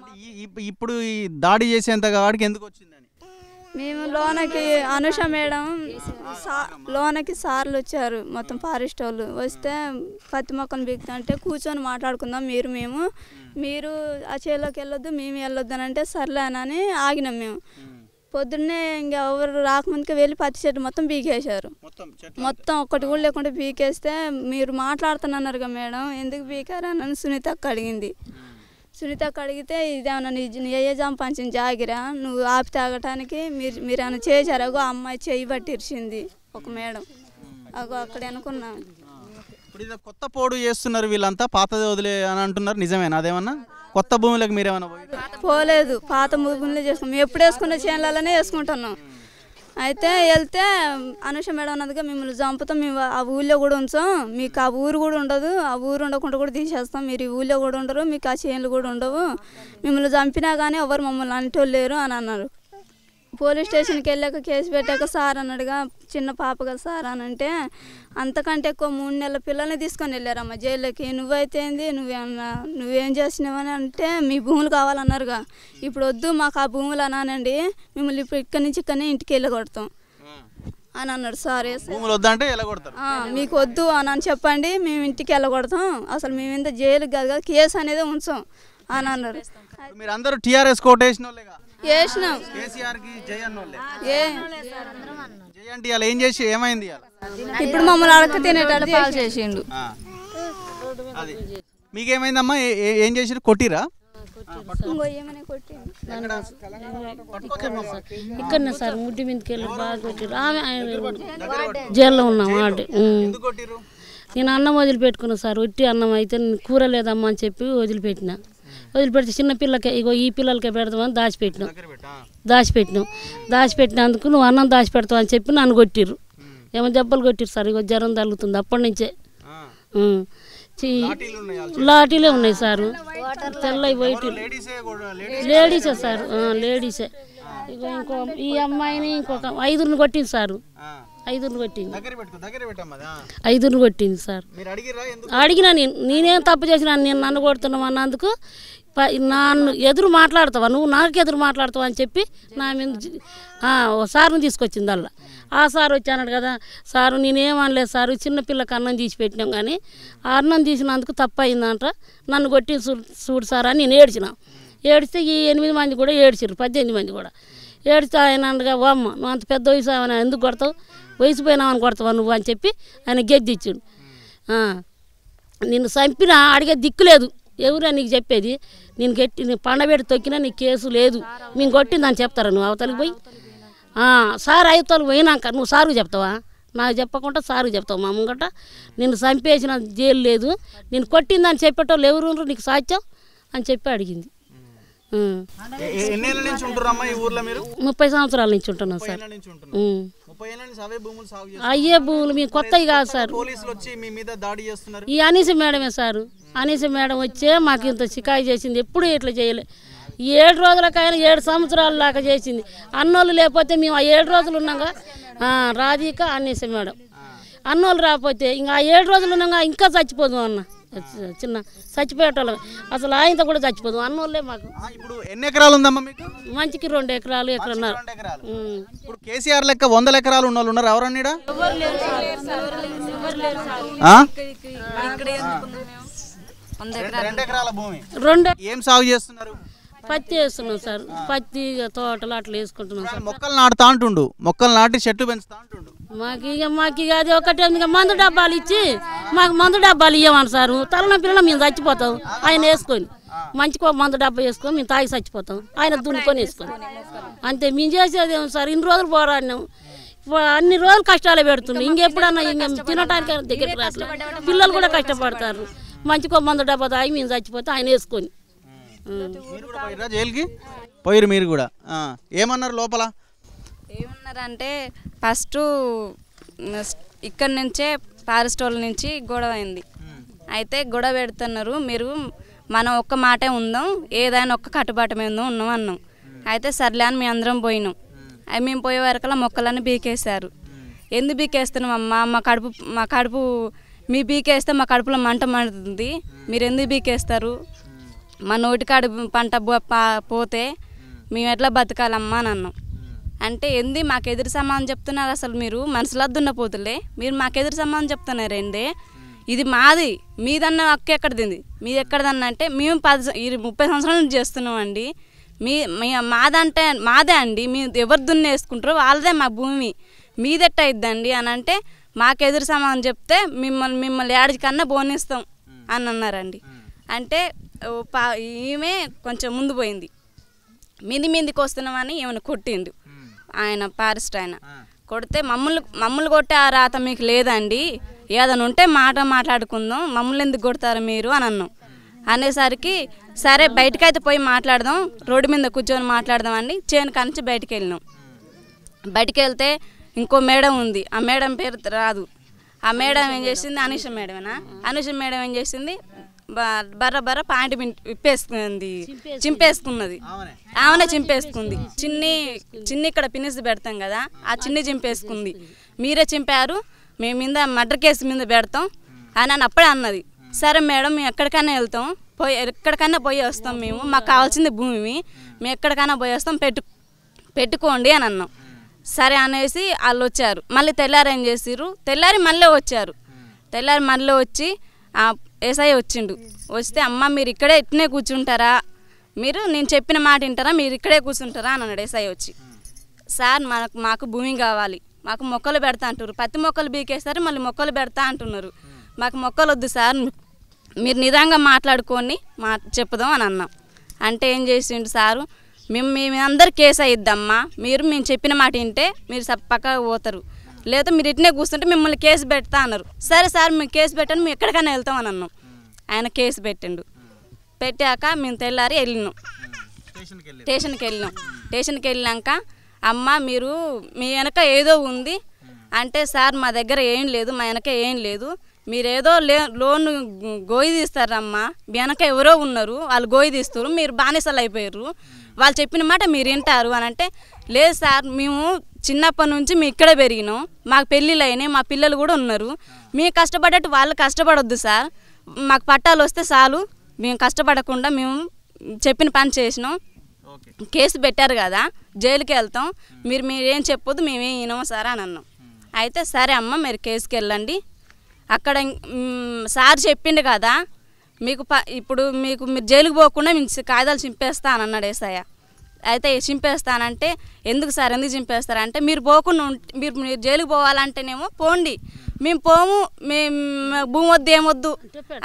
ఇప్పుడు ఈ దాడి చేసేంత కాడికి ఎందుకు వచ్చిందని మేము లోనకి అనుష మేడం లోనకి సార్లు వచ్చారు మొత్తం ఫారెస్ట్ వాళ్ళు వస్తే పత్తి మొక్కను బిగుతుంటే కూర్చొని మాట్లాడుకుందాం మీరు మేము మీరు ఆ చేలోకి వెళ్ళొద్దు మేము వెళ్ళొద్దు అని అంటే సర్లేనని ఆగినాం మేము పొద్దున్నే ఇంకా ఎవరు రాకముందుకే వెళ్ళి పత్తి చెట్టు మొత్తం బీకేశారు మొత్తం ఒక్కటి కూడా లేకుండా బీకేస్తే మీరు మాట్లాడుతున్నారుగా మేడం ఎందుకు అని సునీత అడిగింది సునీత అడిగితే ఇదేమన్నా నీ ఏజాం పంచిన జాగిరా నువ్వు ఆపి తాగటానికి మీరు మీరు ఏమైనా చేశారు అగో అమ్మాయి చేయి పట్టిరిచింది ఒక మేడం అగో అక్కడ అనుకున్నా ఇప్పుడు కొత్త పోడు చేస్తున్నారు వీళ్ళంతా పాత వదిలే అని అంటున్నారు నిజమేనా అదేమన్నా కొత్త భూములకు మీరేమన్నా పోలేదు పాత భూములు చేసుకున్నాం ఎప్పుడు వేసుకున్న చేనులలోనే వేసుకుంటున్నాం అయితే వెళ్తే అనూష మేడం అన్నదిగా మిమ్మల్ని చంపుతాం మేము ఆ ఊళ్ళో కూడా ఉంచాం మీకు ఆ ఊరు కూడా ఉండదు ఆ ఊరు ఉండకుండా కూడా తీసేస్తాం మీరు ఈ ఊళ్ళో కూడా ఉండరు మీకు ఆ చేనులు కూడా ఉండవు మిమ్మల్ని చంపినా కానీ ఎవరు మమ్మల్ని అంటే లేరు అని అన్నారు పోలీస్ స్టేషన్కి వెళ్ళాక కేసు పెట్టాక సార్ అన్నాడుగా చిన్న పాప కదా సార్ అని అంటే అంతకంటే ఎక్కువ మూడు నెలల పిల్లల్ని తీసుకొని వెళ్ళారమ్మ జైల్లోకి నువ్వైతే ఏంది నువ్వేమన్నా నువ్వేం చేసినావని అంటే మీ భూములు కావాలన్నారుగా ఇప్పుడు వద్దు మాకు ఆ భూములు అనానండి మిమ్మల్ని ఇప్పుడు ఇక్కడి నుంచి ఇక్కడనే ఇంటికి వెళ్ళగొడతాం అని అన్నాడు సార్ మీకు వద్దు అని అని చెప్పండి మేము ఇంటికి వెళ్ళగొడతాం అసలు మేము ఇంత జైలుకి కాదు కదా కేసు అనేది ఉంచాం అని అన్నారు మీరు అందరూ టీఆర్ఎస్ ఏమైంది ఇప్పుడు మమ్మల్ని అడక తినేటట్టు పాలు చేసిండు మీకేమైందమ్మా ఏం చేసిరు కొట్టిరా ఇక్కడ సార్ ముడ్డి మీదకి వెళ్ళి ఆయన జైల్లో ఉన్నాం నేను అన్నం వదిలిపెట్టుకున్నా సార్ ఒట్టి అన్నం అయితే కూర లేదమ్మా అని చెప్పి వదిలిపెట్టిన వదిలిపెడితే చిన్న ఇగో ఈ పిల్లలకే పెడదామని దాచిపెట్టినాం దాచిపెట్టినాం దాచిపెట్టినందుకు నువ్వు అన్నం దాచిపెడతావు అని చెప్పి నన్ను కొట్టిర్రు ఏమో దెబ్బలు కొట్టిరు సార్ ఇగో జ్వరం తగ్గుతుంది అప్పటి నుంచే లాఠీలే ఉన్నాయి సారు తెల్లవి వైట్ లేడీసే సార్ లేడీసే ఇగో ఇంకో ఈ అమ్మాయిని ఇంకొక ఐదుని కొట్టింది సారు ఐదుని కొట్టింది ఐదుని కొట్టింది సార్ అడిగినా నేను నేనేం తప్పు చేసిన నేను నన్ను కొడుతున్నాం అన్నందుకు నన్ను ఎదురు మాట్లాడతావా నువ్వు నాకు ఎదురు మాట్లాడతావు అని చెప్పి నా మీద సార్ని తీసుకొచ్చింది అలా ఆ సార్ వచ్చి కదా సారు నేనేమనలేదు సారు చిన్నపిల్లకి అన్నం తీసి పెట్టినాం కానీ ఆ అన్నం తీసినందుకు తప్పయిందంట నన్ను కొట్టి చూడు సార్ అని నేను ఏడ్చినాం ఏడిస్తే ఈ ఎనిమిది మంది కూడా ఏడ్చిర్రు పద్దెనిమిది మంది కూడా ఏడిస్తే ఆయన అనగా ఓమ్మ నువ్వు అంత పెద్ద వయసు ఆయన ఎందుకు కొడతావు వయసు పోయినావని కొడతావా నువ్వు అని చెప్పి ఆయన గెద్దిచ్చిండు నిన్ను చంపినా అడిగే దిక్కు లేదు ఎవరా నీకు చెప్పేది నేను గట్టి నేను పండబెట్టి తొక్కినా నీకు కేసు లేదు మేము కొట్టిందని చెప్తారా నువ్వు అవతలకి పోయి సార్ అవతలకు పోయినాక నువ్వు సారు చెప్తావా నాకు చెప్పకుండా సారు చెప్తావు మా ముంగట నేను చంపేసిన జైలు లేదు నేను కొట్టిందని చెప్పేటోళ్ళు ఎవరు నీకు సాధ్యం అని చెప్పి అడిగింది ముప్పై సంవత్సరాల నుంచి ఉంటున్నాం సార్ అయ్యే భూములు మీ కొత్తవి కాదు సార్ ఈ అనీసి మేడమే సారు అనేసి మేడం వచ్చే మాకు ఇంత చికాయి చేసింది ఎప్పుడు ఇట్లా చేయలే ఏడు రోజులకైనా ఏడు సంవత్సరాల దాకా చేసింది అన్నోళ్ళు లేకపోతే మేము ఆ ఏడు రోజులు ఉన్నాగా రాధిక అనేసి మేడం అన్నోళ్ళు రాకపోతే ఇంకా ఆ ఏడు రోజులు ఉన్నాగా ఇంకా చచ్చిపోదాం అన్న చిన్న చచ్చిపోయేటోళ్ళం అసలు ఆయన కూడా చచ్చిపోదాం అన్నోళ్ళే మాకు ఇప్పుడు ఎన్ని ఎకరాలు ఉందమ్మా మీకు మంచికి రెండు ఎకరాలు ఉన్నారు ఇప్పుడు కేసీఆర్ లెక్క వందల ఎకరాలు ఉన్న వాళ్ళు ఉన్నారు ఎవరన్నా పత్తి వేస్తున్నాం సార్ పత్తి తోటలు అట్లా వేసుకుంటున్నాం సార్ మొక్కలు నాటుతా ఉంటుండు మొక్కలు నాటి చెట్టు పెంచుతా ఉంటుండు మాకు ఇక మాకు ఇక అది ఒకటే ఇక మందు డబ్బాలు ఇచ్చి మాకు మందు డబ్బాలు ఇవ్వమని సార్ తలన పిల్లలు మేము చచ్చిపోతాం ఆయన వేసుకొని మంచిగా మందు డబ్బా వేసుకొని మేము తాగి చచ్చిపోతాం ఆయన దున్నుకొని వేసుకొని అంతే మేము చేసేది ఏమో సార్ ఇన్ని రోజులు పోరాడినాం అన్ని రోజులు కష్టాలు పెడుతుంది ఇంకెప్పుడన్నా ఇంకా తినడానికి దగ్గర రావట్లేదు పిల్లలు కూడా కష్టపడతారు మంచి మందు డబ్బా తాగి మేము చచ్చిపోతే ఆయన వేసుకొని జైలుకి పోయిరు మీరు కూడా ఏమన్నారు లోపల ఏమన్నారంటే ఫస్ట్ ఇక్కడ నుంచే పారిస్టోల్ నుంచి గొడవ అయింది అయితే గొడవ పెడుతున్నారు మీరు మనం ఒక్క మాటే ఉందాం ఏదైనా ఒక్క కట్టుబాటు మీద ఉన్నాం అన్నాం అయితే సర్లే అని మేము అందరం పోయినాం అవి మేము పోయే వరకు మొక్కలన్నీ బీకేశారు ఎందుకు బీకేస్తున్నాం అమ్మ మా కడుపు మా కడుపు మీ బీకేస్తే మా కడుపులో మంట మండుతుంది మీరు ఎందుకు బీకేస్తారు మా నోటికాడు పంట పోతే మేము ఎట్లా బతకాలమ్మా నన్ను అంటే ఏంది మాకు ఎదురు సమానం చెప్తున్నారు అసలు మీరు మనసులద్దున్న పోతులే మీరు మాకు ఎదురు సమానం చెప్తున్నారు ఏంటి ఇది మాది మీదన్న హక్కు ఎక్కడిది మీది ఎక్కడదన్న అంటే మేము పది ముప్పై సంవత్సరాల నుంచి అండి మీ మాదంటే మాదే అండి మీ ఎవరు దున్నేసుకుంటారో వాళ్ళదే మా భూమి మీదెట్ట ఇద్దండి అని అంటే మాకు ఎదురు సమానం చెప్తే మిమ్మల్ని మిమ్మల్ని ఏడాది కన్నా బోనిస్తాం అని అన్నారండి అంటే పా ఈమె కొంచెం ముందు పోయింది మింది మిందికి వస్తున్నామని ఏమైనా కొట్టిండు ఆయన పారిస్ట్ ఆయన కొడితే మమ్మల్ని మమ్మల్ని కొట్టే ఆ రాత మీకు లేదండి ఏదైనా ఉంటే మాట మాట్లాడుకుందాం మమ్మల్ని ఎందుకు కొడతారు మీరు అని అన్నాం అనేసరికి సరే బయటకైతే పోయి మాట్లాడదాం రోడ్డు మీద కూర్చొని మాట్లాడదాం అని చేను కానించి బయటకు వెళ్ళినాం బయటకు వెళ్తే ఇంకో మేడం ఉంది ఆ మేడం పేరు రాదు ఆ మేడం ఏం చేసింది అనూష మేడమేనా అనూష మేడం ఏం చేసింది బర్ర బర్ర పాయింట్ విప్పేసుకుంది చింపేసుకున్నది ఆమెనే చింపేసుకుంది చిన్ని చిన్ని ఇక్కడ పినిస్ పెడతాం కదా ఆ చిన్ని చింపేసుకుంది మీరే చింపారు మేము మీద మర్డర్ కేసు మీద పెడతాం అని అని అప్పుడే అన్నది సరే మేడం మేము ఎక్కడికైనా వెళ్తాం పోయి ఎక్కడికైనా పోయి వస్తాం మేము మాకు కావాల్సింది భూమి మేము ఎక్కడికైనా పోయి వస్తాం పెట్టు పెట్టుకోండి అని అన్నాం సరే అనేసి వాళ్ళు వచ్చారు మళ్ళీ తెల్లారి ఏం చేసిరు తెల్లారి మళ్ళీ వచ్చారు తెల్లారి మళ్ళీ వచ్చి ఏసఐ వచ్చిండు వస్తే అమ్మ మీరు ఇక్కడే ఇట్నే కూర్చుంటారా మీరు నేను చెప్పిన మాట వింటారా మీరు ఇక్కడే కూర్చుంటారా అని అన్నాడు ఏసఐ వచ్చి సార్ మనకు మాకు భూమి కావాలి మాకు మొక్కలు పెడతా అంటున్నారు పత్తి మొక్కలు బీకేస్తారు మళ్ళీ మొక్కలు పెడతా అంటున్నారు మాకు మొక్కలు వద్దు సార్ మీరు నిజంగా మాట్లాడుకొని మా చెప్పుదాం అని అన్నాం అంటే ఏం చేసిండు సారు మేము మేము అందరు కేసు అయ్యిద్దమ్మా మీరు మేము చెప్పిన మాట వింటే మీరు చప్పక పోతారు లేదా మీరు ఇట్నే కూర్చుంటే మిమ్మల్ని కేసు పెడతా అన్నారు సరే సార్ మేము కేసు పెట్టాను మేము ఎక్కడికైనా వెళ్తామని అన్నాం ఆయన కేసు పెట్టిండు పెట్టాక మేము తెల్లారి వెళ్ళినాం స్టేషన్కి వెళ్ళినాం స్టేషన్కి వెళ్ళినాక అమ్మ మీరు మీ వెనక ఏదో ఉంది అంటే సార్ మా దగ్గర ఏం లేదు మా వెనక ఏం లేదు మీరేదో లే లోన్ గోయి తీస్తారమ్మా వెనక ఎవరో ఉన్నారు వాళ్ళు గోయి తీస్తారు మీరు బానిసలు అయిపోయారు వాళ్ళు చెప్పిన మాట మీరు వింటారు అని అంటే లేదు సార్ మేము చిన్నప్పటి నుంచి మీ ఇక్కడే పెరిగినాం మాకు పెళ్ళిళ్ళు అయినాయి మా పిల్లలు కూడా ఉన్నారు మేము కష్టపడేట్టు వాళ్ళు కష్టపడొద్దు సార్ మాకు పట్టాలు వస్తే చాలు మేము కష్టపడకుండా మేము చెప్పిన పని చేసినాం కేసు పెట్టారు కదా జైలుకి వెళ్తాం మీరు మీరేం చెప్పొద్దు మేమేం వినము సార్ అని అన్నాం అయితే సరే అమ్మ మీరు కేసుకి వెళ్ళండి అక్కడ సార్ చెప్పిండు కదా మీకు ఇప్పుడు మీకు మీరు జైలుకు పోకుండా మీకు కాగితాలు చింపేస్తాను అన్నాడు ఏసయ్య అయితే చింపేస్తానంటే ఎందుకు సార్ ఎందుకు చింపేస్తారంటే మీరు పోకుండా మీరు మీరు జైలుకు పోవాలంటేనేమో పోండి మేము పోము మేము భూమి వద్దు ఏమొద్దు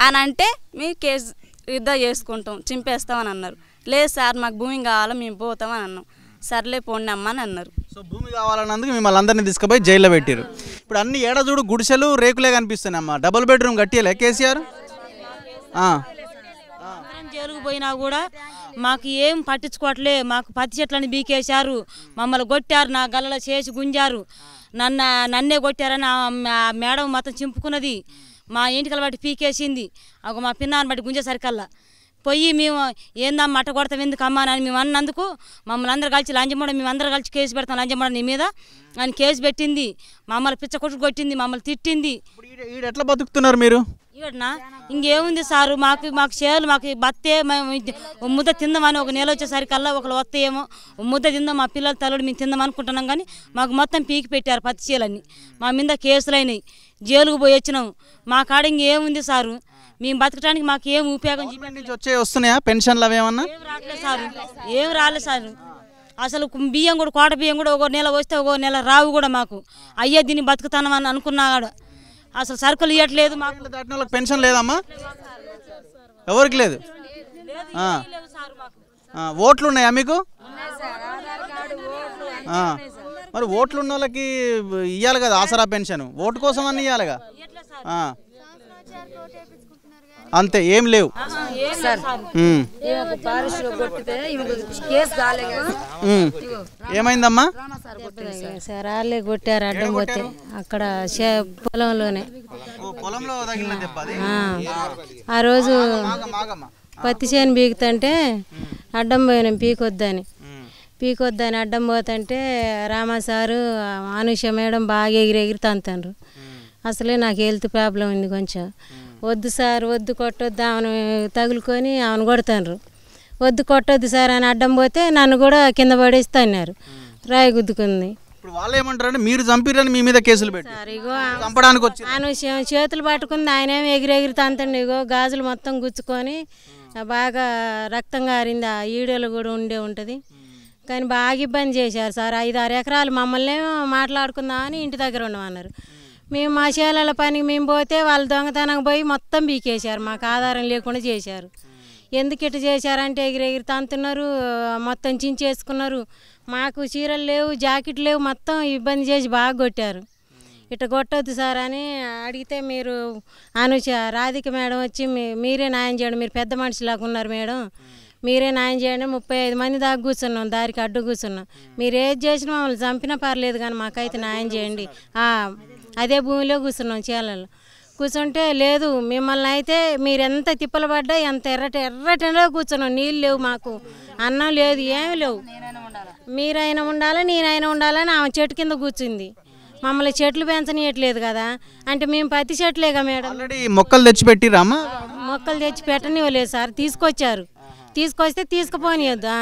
అని అంటే మేము కేసు యుద్ధ చేసుకుంటాం చింపేస్తాం అని అన్నారు లేదు సార్ మాకు భూమి కావాలో మేము పోతామని అన్నాం సర్లే పోండి అమ్మ అని అన్నారు సో భూమి కావాలన్నందుకు మిమ్మల్ని అందరినీ తీసుకుపోయి జైల్లో పెట్టారు ఇప్పుడు అన్ని చూడు గుడిసెలు రేకులే కనిపిస్తున్నాయి అమ్మ డబుల్ బెడ్రూమ్ కట్టియలే కేసీఆర్ జరిగిపోయినా పోయినా కూడా మాకు ఏం పట్టించుకోవట్లే మాకు పత్తి చెట్లని బీకేశారు మమ్మల్ని కొట్టారు నా గల్లలో చేసి గుంజారు నన్న నన్నే కొట్టారని మేడం మొత్తం చింపుకున్నది మా ఇంటికల బట్టి పీకేసింది ఒక మా పిన్నాన్ని బట్టి గుంజేసరికల్లా పోయి మేము ఏందా మట్ట కొడతాం ఎందుకమ్మా అని మేము అన్నందుకు మమ్మల్ని అందరు కలిసి లంజమూడ మేము అందరూ కలిసి కేసు పెడతాం లంజమూడ నీ మీద అని కేసు పెట్టింది మమ్మల్ని పిచ్చ కొట్టుకు కొట్టింది మమ్మల్ని తిట్టింది ఎట్లా బతుకుతున్నారు మీరు ఇవన్నా ఇంకేముంది సారు మాకు మాకు చేయాలి మాకు బత్తే మేము ముద్ద తిందామని ఒక నెల వచ్చేసరికల్లా ఒకళ్ళు వస్తాయేమో ముద్ద తిందాం మా పిల్లలు తల్లుడు మేము తిందాం అనుకుంటున్నాం కానీ మాకు మొత్తం పీకి పెట్టారు పత్తి చీలన్నీ మా మీద అయినాయి జైలుకు పోయి వచ్చినాము మా కాడ ఇంకేముంది సారు మేము బతకడానికి మాకు ఏం ఉపయోగం వచ్చే వస్తున్నాయా పెన్షన్ ఏమన్నా రాలేదు సార్ ఏం రాలేదు సార్ అసలు బియ్యం కూడా కోట బియ్యం కూడా ఒక నెల వస్తే ఒక నెల రావు కూడా మాకు అయ్యా దీన్ని బతుకుతానని అనుకున్నాడు అసలు సరుకులు ఇవ్వట్లేదు మాకు పెన్షన్ లేదమ్మా ఎవరికి లేదు ఓట్లు ఉన్నాయా మీకు మరి ఓట్లు ఉన్న వాళ్ళకి ఇవ్వాలి కదా ఆసరా పెన్షన్ ఓటు కోసం అన్ని ఇవ్వాలిగా అంతే ఏం లేవు ఏమైందమ్మా వాళ్ళే కొట్టారు అడ్డం పోతే అక్కడ పొలంలోనే ఆ రోజు పత్తి చేను పీకుతంటే అడ్డం పోయినాం పీకొద్దని పీకొద్దని అడ్డం పోతుంటే రామా సారు అనుష మేడం బాగా ఎగిరి ఎగిరి తంతారు అసలే నాకు హెల్త్ ప్రాబ్లం ఉంది కొంచెం వద్దు సార్ వద్దు కొట్టొద్దు ఆమెను తగులుకొని ఆమెను కొడతాను వద్దు కొట్టొద్దు సార్ అని అడ్డం పోతే నన్ను కూడా కింద పడేస్తా అన్నారు రాయి గుద్దుకుంది వాళ్ళు మీరు చంపిరని మీ మీద కేసులు పెట్టారు చేతులు పట్టుకుంది ఆయన ఏమి ఎగిరెగిరి తంతండి ఇగో గాజులు మొత్తం గుచ్చుకొని బాగా రక్తం కారింది ఆ ఈడలు కూడా ఉండే ఉంటుంది కానీ బాగా ఇబ్బంది చేశారు సార్ ఐదారు ఎకరాలు మమ్మల్ని మాట్లాడుకుందామని ఇంటి దగ్గర ఉండమన్నారు మేము మా చేలల పనికి మేము పోతే వాళ్ళు దొంగతనం పోయి మొత్తం బీకేశారు మాకు ఆధారం లేకుండా చేశారు ఎందుకు ఇటు చేశారంటే ఎగిరెగిరి తంతున్నారు మొత్తం చించేసుకున్నారు మాకు చీరలు లేవు జాకెట్ లేవు మొత్తం ఇబ్బంది చేసి బాగా కొట్టారు ఇట్ట కొట్టద్దు సార్ అని అడిగితే మీరు అనుచ రాధిక మేడం వచ్చి మీరే న్యాయం చేయండి మీరు పెద్ద మనిషిలాగా ఉన్నారు మేడం మీరే న్యాయం చేయండి ముప్పై ఐదు మంది దాకా కూర్చున్నాం దారికి అడ్డు కూర్చున్నాం మీరు ఏది చేసినా మమ్మల్ని చంపినా పర్లేదు కానీ మాకైతే న్యాయం చేయండి అదే భూమిలో కూర్చున్నాం చీలలో కూర్చుంటే లేదు మిమ్మల్ని అయితే మీరు ఎంత తిప్పలు పడ్డా ఎంత ఎర్రటి ఎర్రటిలో కూర్చున్నాం నీళ్ళు లేవు మాకు అన్నం లేదు ఏమి లేవు మీరైనా ఉండాలి నేనైనా ఉండాలని ఆమె చెట్టు కింద కూర్చుంది మమ్మల్ని చెట్లు పెంచనీయట్లేదు కదా అంటే మేము పత్తి చెట్లేగా మేడం మొక్కలు తెచ్చిపెట్టి రామా మొక్కలు తెచ్చి పెట్టనివ్వలేదు సార్ తీసుకొచ్చారు తీసుకొస్తే తీసుకుపోనియొద్దా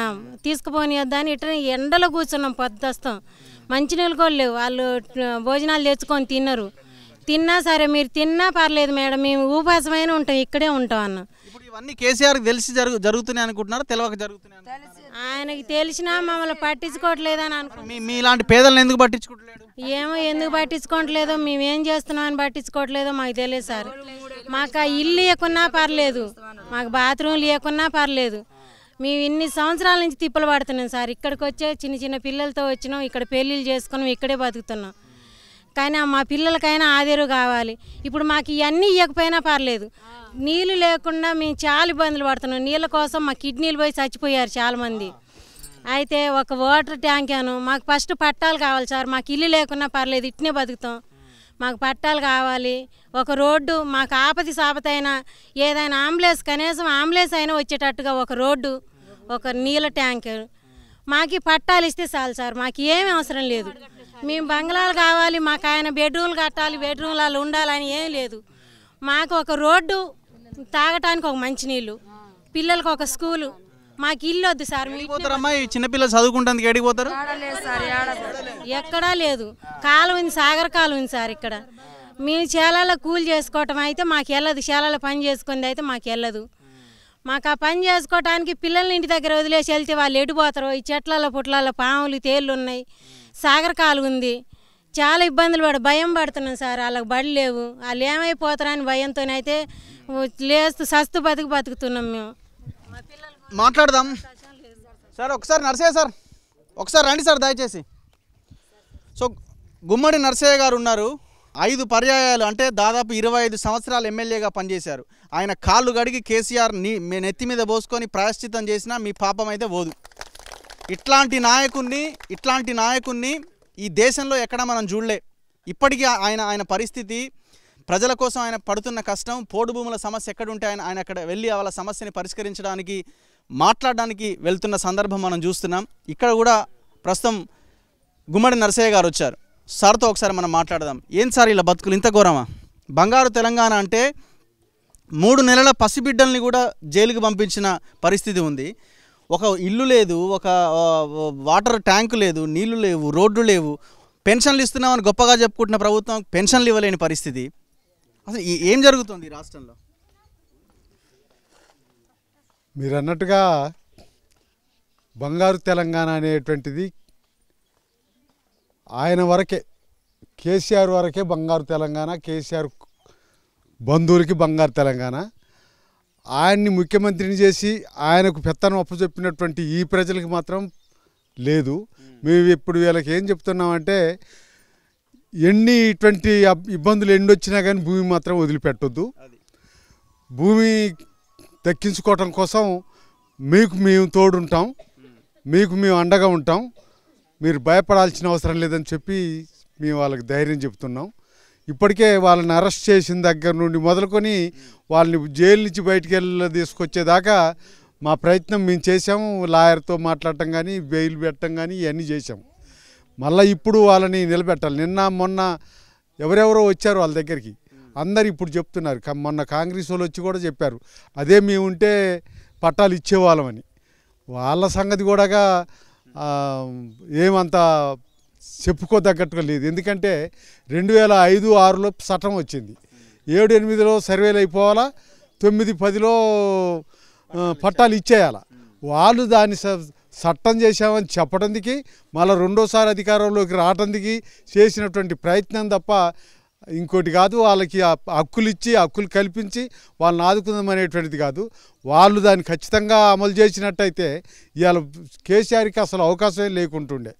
తీసుకుపోనియొద్దా అని ఇట్ట ఎండలో కూర్చున్నాం పొద్దు వస్తాం మంచినీళ్ళు కూడా లేవు వాళ్ళు భోజనాలు తెచ్చుకొని తిన్నారు తిన్నా సరే మీరు తిన్నా పర్లేదు మేడం మేము ఉపాసమైన ఉంటాం ఇక్కడే ఉంటాం అన్న కేసీఆర్ తెలిసి జరుగు జరుగుతున్నాయి అనుకుంటున్నారు తెలవక జరుగుతున్నాయి ఆయనకి తెలిసినా మమ్మల్ని పట్టించుకోవట్లేదని అనుకుంటున్నాం మీలాంటి పేదలను ఎందుకు పట్టించుకోవట్లేదు ఏమో ఎందుకు పట్టించుకోవట్లేదో మేమేం చేస్తున్నాం అని పట్టించుకోవట్లేదో మాకు తెలియదు సార్ మాకు ఇల్లు లేకున్నా పర్లేదు మాకు బాత్రూమ్ లేకున్నా పర్లేదు మేము ఇన్ని సంవత్సరాల నుంచి తిప్పలు పడుతున్నాం సార్ ఇక్కడికి వచ్చే చిన్న చిన్న పిల్లలతో వచ్చినాం ఇక్కడ పెళ్ళిళ్ళు చేసుకున్నాం ఇక్కడే బతుకుతున్నాం కానీ మా పిల్లలకైనా ఆదేరు కావాలి ఇప్పుడు మాకు ఇవన్నీ ఇవ్వకపోయినా పర్లేదు నీళ్ళు లేకుండా మేము చాలా ఇబ్బందులు పడుతున్నాం నీళ్ళ కోసం మా కిడ్నీలు పోయి చచ్చిపోయారు చాలామంది అయితే ఒక వాటర్ ట్యాంక్ అను మాకు ఫస్ట్ పట్టాలు కావాలి సార్ మాకు ఇల్లు లేకున్నా పర్లేదు ఇట్నే బతుకుతాం మాకు పట్టాలు కావాలి ఒక రోడ్డు మాకు ఆపతి సాపతైనా ఏదైనా అంబులెన్స్ కనీసం అంబులెన్స్ అయినా వచ్చేటట్టుగా ఒక రోడ్డు ఒక నీళ్ళ ట్యాంకర్ మాకు పట్టాలు ఇస్తే చాలు సార్ మాకు ఏమి అవసరం లేదు మేము బంగ్లాలు కావాలి మాకు ఆయన బెడ్రూమ్లు కట్టాలి బెడ్రూమ్లలో ఉండాలని ఏం లేదు మాకు ఒక రోడ్డు తాగటానికి ఒక మంచినీళ్ళు పిల్లలకు ఒక స్కూలు మాకు ఇల్లు వద్దు సార్ చిన్నపిల్లలు చదువుకుంటానికి ఎక్కడా లేదు కాలం ఉంది సాగర్ ఉంది సార్ ఇక్కడ మేము చేలాల్లో కూలి చేసుకోవటం అయితే మాకు వెళ్ళదు చేలాల్లో పని చేసుకుంది అయితే మాకు వెళ్ళదు మాకు ఆ పని చేసుకోవటానికి పిల్లల్ని ఇంటి దగ్గర వదిలేసి వెళ్తే వాళ్ళు ఎడిపోతారు ఈ చెట్లలో పుట్లలో పాములు తేళ్ళు ఉన్నాయి సాగర కాలు ఉంది చాలా ఇబ్బందులు పడ భయం పడుతున్నాం సార్ వాళ్ళకి బడి లేవు వాళ్ళు ఏమైపోతారని భయంతోనైతే లేస్తూ సస్తు బతుకు బతుకుతున్నాం మేము మాట్లాడదాం సార్ ఒకసారి నర్సయ్య సార్ ఒకసారి రండి సార్ దయచేసి సో గుమ్మడి నర్సయ్య గారు ఉన్నారు ఐదు పర్యాయాలు అంటే దాదాపు ఇరవై ఐదు సంవత్సరాలు ఎమ్మెల్యేగా పనిచేశారు ఆయన కాళ్ళు గడిగి కేసీఆర్ నీ మీ నెత్తి మీద పోసుకొని ప్రాయశ్చితం చేసినా మీ పాపం అయితే పోదు ఇట్లాంటి నాయకుణ్ణి ఇట్లాంటి నాయకుణ్ణి ఈ దేశంలో ఎక్కడ మనం చూడలే ఇప్పటికీ ఆయన ఆయన పరిస్థితి ప్రజల కోసం ఆయన పడుతున్న కష్టం పోడు భూముల సమస్య ఎక్కడుంటే ఆయన ఆయన అక్కడ వెళ్ళి వాళ్ళ సమస్యని పరిష్కరించడానికి మాట్లాడడానికి వెళ్తున్న సందర్భం మనం చూస్తున్నాం ఇక్కడ కూడా ప్రస్తుతం గుమ్మడి నరసయ్య గారు వచ్చారు సార్తో ఒకసారి మనం మాట్లాడదాం ఏం సార్ ఇలా బతుకులు ఇంత ఘోరమా బంగారు తెలంగాణ అంటే మూడు నెలల పసిబిడ్డల్ని కూడా జైలుకి పంపించిన పరిస్థితి ఉంది ఒక ఇల్లు లేదు ఒక వాటర్ ట్యాంక్ లేదు నీళ్లు లేవు రోడ్లు లేవు పెన్షన్లు ఇస్తున్నామని గొప్పగా చెప్పుకుంటున్న ప్రభుత్వం పెన్షన్లు ఇవ్వలేని పరిస్థితి అసలు ఏం జరుగుతుంది రాష్ట్రంలో మీరు అన్నట్టుగా బంగారు తెలంగాణ అనేటువంటిది ఆయన వరకే కేసీఆర్ వరకే బంగారు తెలంగాణ కేసీఆర్ బంధువులకి బంగారు తెలంగాణ ఆయన్ని ముఖ్యమంత్రిని చేసి ఆయనకు పెత్తనం అప్పచెప్పినటువంటి ఈ ప్రజలకి మాత్రం లేదు మేము ఇప్పుడు వీళ్ళకి ఏం చెప్తున్నామంటే ఎన్ని ఇటువంటి ఇబ్బందులు ఎన్ని వచ్చినా కానీ భూమి మాత్రం వదిలిపెట్టొద్దు భూమి దక్కించుకోవటం కోసం మీకు మేము తోడుంటాం మీకు మేము అండగా ఉంటాం మీరు భయపడాల్సిన అవసరం లేదని చెప్పి మేము వాళ్ళకి ధైర్యం చెప్తున్నాం ఇప్పటికే వాళ్ళని అరెస్ట్ చేసిన దగ్గర నుండి మొదలుకొని వాళ్ళని జైలు నుంచి బయటికి వెళ్ళి తీసుకొచ్చేదాకా మా ప్రయత్నం మేము చేసాము లాయర్తో మాట్లాడటం కానీ బెయిల్ పెట్టడం కానీ ఇవన్నీ చేసాము మళ్ళీ ఇప్పుడు వాళ్ళని నిలబెట్టాలి నిన్న మొన్న ఎవరెవరో వచ్చారు వాళ్ళ దగ్గరికి అందరు ఇప్పుడు చెప్తున్నారు మొన్న కాంగ్రెస్ వాళ్ళు వచ్చి కూడా చెప్పారు అదే మేము ఉంటే పట్టాలు ఇచ్చేవాళ్ళమని వాళ్ళ సంగతి కూడా ఏమంత చెప్పుకోదగ్గట్టుగా లేదు ఎందుకంటే రెండు వేల ఐదు ఆరులో చట్టం వచ్చింది ఏడు ఎనిమిదిలో సర్వేలు అయిపోవాలా తొమ్మిది పదిలో పట్టాలు ఇచ్చేయాల వాళ్ళు దాన్ని చట్టం చేశామని చెప్పడానికి మళ్ళీ రెండోసారి అధికారంలోకి రావటానికి చేసినటువంటి ప్రయత్నం తప్ప ఇంకోటి కాదు వాళ్ళకి హక్కులు ఇచ్చి హక్కులు కల్పించి వాళ్ళని ఆదుకుందాం అనేటువంటిది కాదు వాళ్ళు దాన్ని ఖచ్చితంగా అమలు చేసినట్టయితే ఇవాళ కేసీఆర్కి అసలు అవకాశమే లేకుంటుండే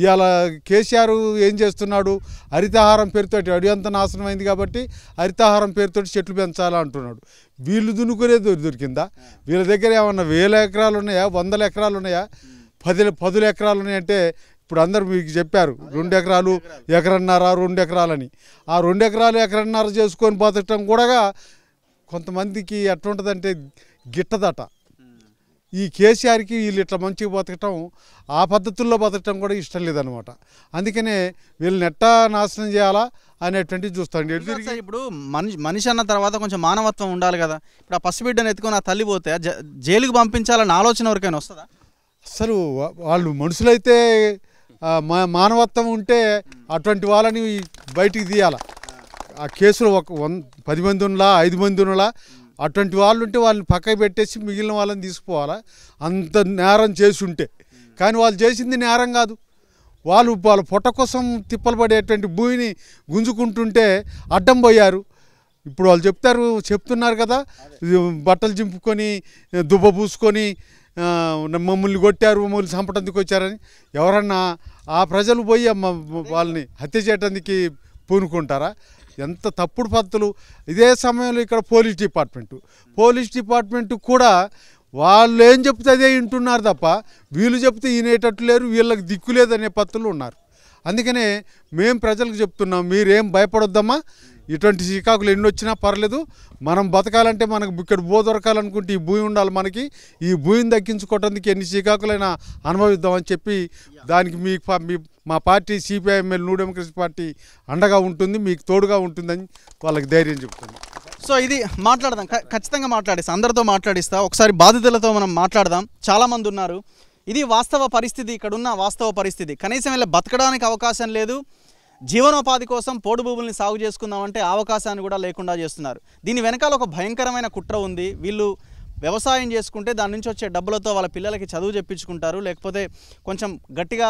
ఇవాళ కేసీఆర్ ఏం చేస్తున్నాడు హరితహారం పేరుతో అడవి అంత నాశనం అయింది కాబట్టి హరితహారం పేరుతోటి చెట్లు పెంచాలా అంటున్నాడు వీళ్ళు దున్నుకునే దొరికిందా వీళ్ళ దగ్గర ఏమన్నా వేల ఎకరాలు ఉన్నాయా వందల ఎకరాలు ఉన్నాయా పది పదుల ఎకరాలు ఉన్నాయంటే ఇప్పుడు అందరూ మీకు చెప్పారు రెండు ఎకరాలు ఎకరన్నర రెండు ఎకరాలని ఆ రెండు ఎకరాలు ఎకరన్నర చేసుకొని బతకటం కూడా కొంతమందికి ఎట్లుంటుందంటే గిట్టదట ఈ కేసీఆర్కి వీళ్ళు ఇట్లా మంచిగా బతకటం ఆ పద్ధతుల్లో బతకటం కూడా ఇష్టం లేదనమాట అందుకనే వీళ్ళు నెట్టా నాశనం చేయాలా అనేటువంటివి చూస్తాండి ఇప్పుడు మనిషి మనిషి అన్న తర్వాత కొంచెం మానవత్వం ఉండాలి కదా ఇప్పుడు ఆ పసిబిడ్డను ఎత్తుకొని ఆ తల్లి పోతే జైలుకు పంపించాలన్న ఆలోచన ఎవరికైనా వస్తుందా అసలు వాళ్ళు మనుషులైతే మానవత్వం ఉంటే అటువంటి వాళ్ళని బయటికి తీయాల ఆ కేసులు ఒక వన్ పది మంది ఉన్నలా ఐదు మంది ఉన్నలా అటువంటి వాళ్ళు ఉంటే వాళ్ళని పక్కకి పెట్టేసి మిగిలిన వాళ్ళని తీసుకుపోవాలా అంత నేరం చేసి ఉంటే కానీ వాళ్ళు చేసింది నేరం కాదు వాళ్ళు వాళ్ళ పొట్ట కోసం తిప్పలు పడేటువంటి భూమిని గుంజుకుంటుంటే అడ్డం పోయారు ఇప్పుడు వాళ్ళు చెప్తారు చెప్తున్నారు కదా బట్టలు చింపుకొని దుబ్బ పూసుకొని మమ్మల్ని కొట్టారు మమ్మల్ని చంపడానికి వచ్చారని ఎవరన్నా ఆ ప్రజలు పోయి వాళ్ళని హత్య చేయడానికి పూనుకుంటారా ఎంత తప్పుడు పద్ధతులు ఇదే సమయంలో ఇక్కడ పోలీస్ డిపార్ట్మెంటు పోలీస్ డిపార్ట్మెంట్ కూడా వాళ్ళు ఏం చెప్తే అదే వింటున్నారు తప్ప వీళ్ళు చెప్తే వినేటట్టు లేరు వీళ్ళకి దిక్కు లేదనే ఉన్నారు అందుకనే మేము ప్రజలకు చెప్తున్నాం మీరేం భయపడొద్దమ్మా ఇటువంటి శ్రీకాకులు ఎన్ని వచ్చినా పర్లేదు మనం బతకాలంటే మనకు ఇక్కడ భూ దొరకాలనుకుంటే ఈ భూమి ఉండాలి మనకి ఈ భూమిని దక్కించుకోవటానికి ఎన్ని శ్రీకాకులైనా అనుభవిద్దామని చెప్పి దానికి మీ మా party CPIML new democracy party అండగా ఉంటుంది మీకు తోడుగా ఉంటుందని వాళ్ళకి ధైర్యం చెప్తుంది సో ఇది మాట్లాడదాం ఖచ్చితంగా మాట్లాడేస్తా అందరితో మాట్లాడిస్తా ఒకసారి బాధితులతో మనం మాట్లాడదాం చాలామంది ఉన్నారు ఇది వాస్తవ పరిస్థితి ఇక్కడున్న వాస్తవ పరిస్థితి కనీసం వెళ్ళి బతకడానికి అవకాశం లేదు జీవనోపాధి కోసం పోడు భూముల్ని సాగు చేసుకుందామంటే అవకాశాన్ని కూడా లేకుండా చేస్తున్నారు దీని వెనకాల ఒక భయంకరమైన కుట్ర ఉంది వీళ్ళు వ్యవసాయం చేసుకుంటే దాని నుంచి వచ్చే డబ్బులతో వాళ్ళ పిల్లలకి చదువు చెప్పించుకుంటారు లేకపోతే కొంచెం గట్టిగా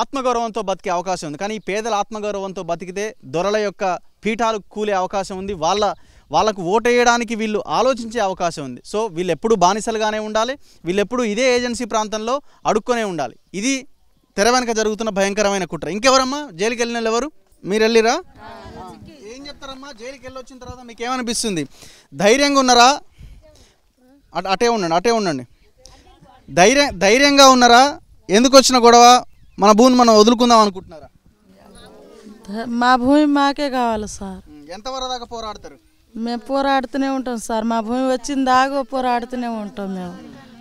ఆత్మగౌరవంతో బతికే అవకాశం ఉంది కానీ ఈ పేదల ఆత్మగౌరవంతో బతికితే దొరల యొక్క పీఠాలు కూలే అవకాశం ఉంది వాళ్ళ వాళ్ళకు ఓటేయడానికి వీళ్ళు ఆలోచించే అవకాశం ఉంది సో వీళ్ళు ఎప్పుడు బానిసలుగానే ఉండాలి వీళ్ళెప్పుడు ఇదే ఏజెన్సీ ప్రాంతంలో అడుక్కొనే ఉండాలి ఇది తెర వెనక జరుగుతున్న భయంకరమైన కుట్ర ఇంకెవరమ్మా జైలుకి వెళ్ళిన ఎవరు మీరు వెళ్ళిరా ఏం చెప్తారమ్మా జైలుకి వెళ్ళి వచ్చిన తర్వాత మీకు ఏమనిపిస్తుంది ధైర్యంగా ఉన్నారా అటే ఉండండి అటే ఉండండి ధైర్య ధైర్యంగా ఉన్నారా ఎందుకు వచ్చిన గొడవ మన భూమిని మనం వదులుకుందాం అనుకుంటున్నారా మా భూమి మాకే కావాలి సార్ ఎంతవరకు దాకా పోరాడతారు మేము పోరాడుతూనే ఉంటాం సార్ మా భూమి వచ్చిన దాకా పోరాడుతూనే ఉంటాం మేము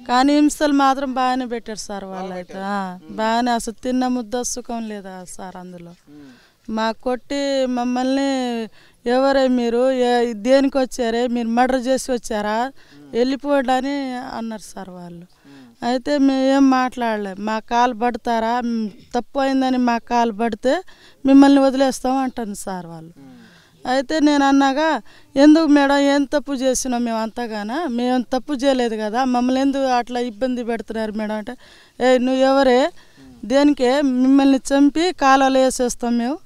కానీ హింసలు మాత్రం బాగానే పెట్టారు సార్ వాళ్ళైతే బాగానే అసలు తిన్న ముద్ద సుఖం లేదా సార్ అందులో మా కొట్టి మమ్మల్ని ఎవరే మీరు దేనికి వచ్చారే మీరు మర్డర్ చేసి వచ్చారా వెళ్ళిపోడని అన్నారు సార్ వాళ్ళు అయితే మేమేం మాట్లాడలే మా కాలు పడతారా తప్పు అయిందని మా కాలు పడితే మిమ్మల్ని వదిలేస్తాం అంటుంది సార్ వాళ్ళు అయితే నేను అన్నాగా ఎందుకు మేడం ఏం తప్పు చేసినాం మేము అంతగానా మేము తప్పు చేయలేదు కదా మమ్మల్ని ఎందుకు అట్లా ఇబ్బంది పెడుతున్నారు మేడం అంటే ఏ నువ్వు ఎవరే దేనికే మిమ్మల్ని చంపి కాలాలు వేసేస్తాం మేము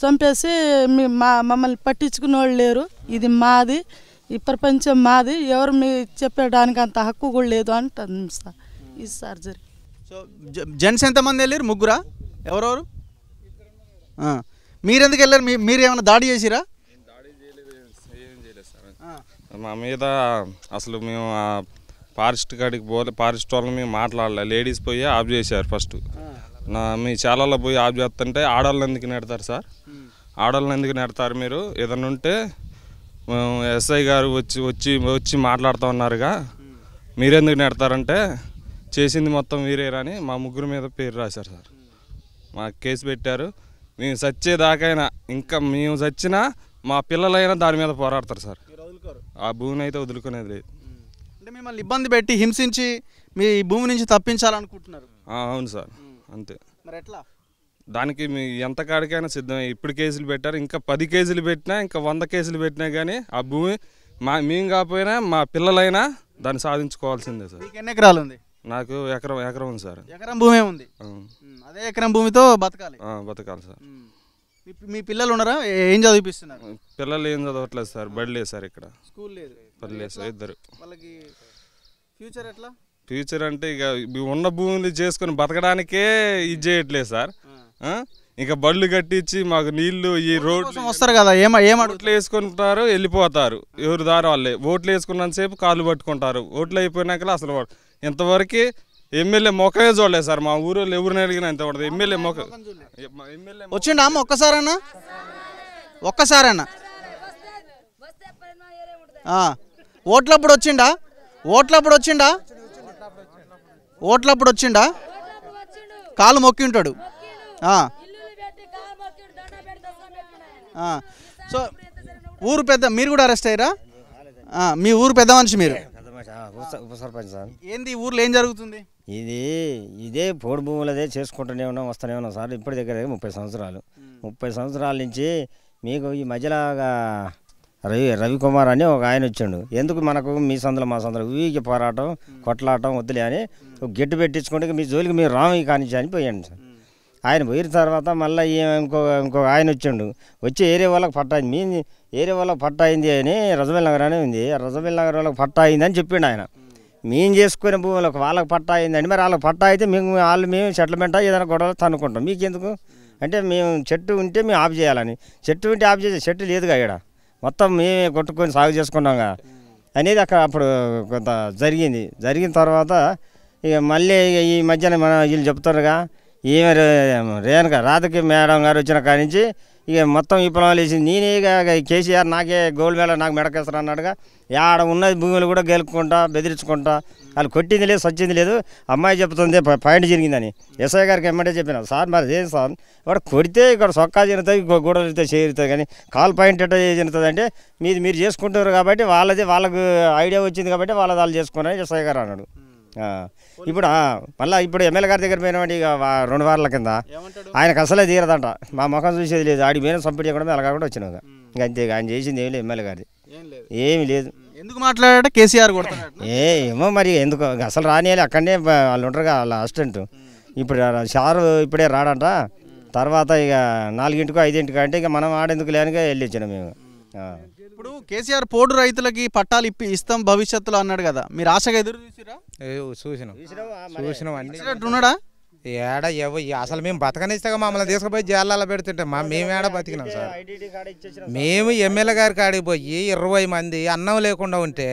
చంపేసి మీ మా మమ్మల్ని పట్టించుకునే వాళ్ళు లేరు ఇది మాది ఈ ప్రపంచం మాది ఎవరు మీ చెప్పడానికి అంత హక్కు కూడా లేదు అంటుంది సార్ ఈ సర్జరీ సో జెంట్స్ ఎంతమంది వెళ్ళారు ముగ్గురా ఎవరెవరు మీరెందుకు వెళ్ళారు మీరు ఏమైనా దాడి చేసిరా మా మీద అసలు మేము ఫారెస్ట్ కాడికి పోలే ఫారెస్ట్ వాళ్ళని మేము మాట్లాడలే లేడీస్ పోయి ఆఫ్ చేశారు ఫస్ట్ నా మీ చాలాలో పోయి ఆఫ్ చేస్తుంటే ఆడవాళ్ళని ఎందుకు నెడతారు సార్ ఆడవాళ్ళని ఎందుకు నెడతారు మీరు ఏదన్నా ఉంటే ఎస్ఐ గారు వచ్చి వచ్చి వచ్చి మాట్లాడుతూ ఉన్నారుగా మీరెందుకు నెడతారంటే చేసింది మొత్తం మీరేరని మా ముగ్గురు మీద పేరు రాశారు సార్ మా కేసు పెట్టారు మేము చచ్చేదాకైనా ఇంకా మేము చచ్చినా మా పిల్లలైనా దాని మీద పోరాడతారు సార్ ఆ భూమిని అయితే వదులుకునేది లేదు మిమ్మల్ని ఇబ్బంది పెట్టి హింసించి మీ భూమి నుంచి తప్పించాలనుకుంటున్నారు అవును సార్ అంతే మరి ఎట్లా దానికి మీ ఎంత కాడికైనా సిద్ధం ఇప్పుడు కేసులు పెట్టారు ఇంకా పది కేసులు పెట్టినా ఇంకా వంద కేసులు పెట్టినా కానీ ఆ భూమి మా మేము కాకపోయినా మా పిల్లలైనా దాన్ని సాధించుకోవాల్సిందే సార్ ఎన్ని ఎకరాలు ఉంది నాకు ఎకరం ఎకరం ఉంది సార్ ఎకరం భూమి ఉంది అదే ఎకరం భూమితో బతకాలి బతకాలి సార్ మీ పిల్లలు ఉన్నారా ఏం చదివిస్తున్నారు పిల్లలు ఏం చదవట్లేదు సార్ బడి లేదు సార్ ఇక్కడ స్కూల్ లేదు బడి లేదు సార్ ఇద్దరు వాళ్ళకి ఫ్యూచర్ ఎట్లా ఫ్యూచర్ అంటే ఇక ఉన్న భూమిని చేసుకొని బతకడానికే ఇది చేయట్లేదు సార్ ఇంకా బళ్ళు కట్టించి మాకు నీళ్లు ఈ రోడ్ వస్తారు కదా ఏమ ఏం ఓట్లు వేసుకుంటారు వెళ్ళిపోతారు ఎవరు దారి వాళ్ళే ఓట్లు వేసుకున్నంతసేపు కాళ్ళు పట్టుకుంటారు ఓట్లు అయిపోయినాక అసలు ఇంతవరకు ఎమ్మెల్యే మొక్కే చూడలేదు సార్ మా ఊరు ఎవరిని అడిగినా ఇంత పడదు ఎమ్మెల్యే మొక్క ఎమ్మెల్యే వచ్చిండా అమ్మ ఒక్కసారన్నా ఒక్కసారన్నా ఓట్లప్పుడు వచ్చిండా ఓట్లప్పుడు వచ్చిండా ఓట్లప్పుడు వచ్చిండా కాలు మొక్కింటాడు సో ఊరు పెద్ద మీరు కూడా అరెస్ట్ అయ్యారా మీ ఊరు పెద్ద మనిషి మీరు సర్పంచ్ సార్ ఏంది ఊర్లో ఏం జరుగుతుంది ఇది ఇదే పోడు భూములదే చేసుకుంటూనే ఉన్నాం వస్తూనే ఉన్నాం సార్ ఇప్పటి దగ్గర ముప్పై సంవత్సరాలు ముప్పై సంవత్సరాల నుంచి మీకు ఈ మధ్యలాగా రవి రవికుమార్ అని ఒక ఆయన వచ్చాడు ఎందుకు మనకు మీ సందులో మా సందులో ఊరికి పోరాటం కొట్లాటం వద్దులే అని గెట్టు పెట్టించుకుంటే మీ జోలికి మీరు రాము కానిచ్చి అని పోయాను సార్ ఆయన పోయిన తర్వాత మళ్ళీ ఇంకో ఇంకో ఆయన వచ్చిండు వచ్చి ఏరియా వాళ్ళకి పట్టాయింది మీ ఏరియా వాళ్ళకి పట్టాయింది అయింది అని రజమల్ నగర్ అని ఉంది రజమల్ నగర్ వాళ్ళకి పట్టాయింది అయింది అని చెప్పిండు ఆయన మేము చేసుకునే భూములకు వాళ్ళకి పట్టా అని మరి వాళ్ళకి పట్టా అయితే మేము వాళ్ళు మేము సెటిల్మెంట్ ఏదైనా గొడవలు తనుకుంటాం మీకు ఎందుకు అంటే మేము చెట్టు ఉంటే మేము ఆఫ్ చేయాలని చెట్టు ఉంటే ఆఫ్ చేసే చెట్టు లేదుగా ఇక్కడ మొత్తం మేమే కొట్టుకొని సాగు చేసుకున్నాంగా అనేది అక్కడ అప్పుడు కొంత జరిగింది జరిగిన తర్వాత ఇక మళ్ళీ ఈ మధ్యన మన వీళ్ళు చెప్తారుగా ఈమె రేణుక రాధకి మేడం గారు వచ్చిన కాడి నుంచి ఇక మొత్తం విప్లవం వేసింది నేనే కేసీఆర్ నాకే గోల్డ్ మెడల్ నాకు మెడకేస్తారు అన్నాడుగా ఆడ ఉన్న భూములు కూడా గెలుపుకుంటా బెదిరించుకుంటా వాళ్ళు కొట్టింది లేదు సచ్చింది లేదు అమ్మాయి చెప్తుంది పాయింట్ జరిగిందని ఎస్ఐ గారికి ఎమ్మెడే చెప్పిన సార్ మరి ఏం సార్ ఇక్కడ కొడితే ఇక్కడ సొక్కా జరుగుతాయి గూడలు అయితే చేరుతుంది కానీ కాల్ పాయింట్ ఎట్లా జరుగుతుంది అంటే మీది మీరు చేసుకుంటున్నారు కాబట్టి వాళ్ళది వాళ్ళకు ఐడియా వచ్చింది కాబట్టి వాళ్ళది వాళ్ళు చేసుకున్నారని ఎస్ఐ గారు అన్నాడు ఇప్పుడు మళ్ళీ ఇప్పుడు ఎమ్మెల్యే గారి దగ్గర పోయినవాడి ఇక రెండు వారాల కింద ఆయనకు అసలే తీరదంట మా ముఖం చూసేది లేదు ఆడి మేము సంపడి కూడా అలా కాకుండా వచ్చినాం ఇంకా అంతే ఆయన చేసింది ఏమి లేదు ఎమ్మెల్యే గారిది ఏమి లేదు ఎందుకు మాట్లాడాడు కేసీఆర్ కూడా ఏ ఏమో మరి ఎందుకు అసలు రానియాలి అక్కడనే వాళ్ళు ఉంటారు వాళ్ళ అసిస్టెంట్ ఇప్పుడు సారు ఇప్పుడే రాడంట తర్వాత ఇక నాలుగింటికో ఐదింటికో అంటే ఇక మనం ఆడేందుకు లేనిగా వెళ్ళి వచ్చినాం మేము ఇప్పుడు కేసీఆర్ పోడు రైతులకి పట్టాలు ఇప్పి ఇస్తాం భవిష్యత్తులో అన్నాడు కదా మీరు ఆశగా ఎదురు చూసిరా చూసినాం చూసినాం ఉన్నాడా ఏడ అసలు మేము బతకనిస్తాగా మమ్మల్ని తీసుకుపోయి జైల్లో పెడుతుంటే మా మేము ఏడ బతికినాం సార్ మేము ఎమ్మెల్యే గారి కాడికి పోయి ఇరవై మంది అన్నం లేకుండా ఉంటే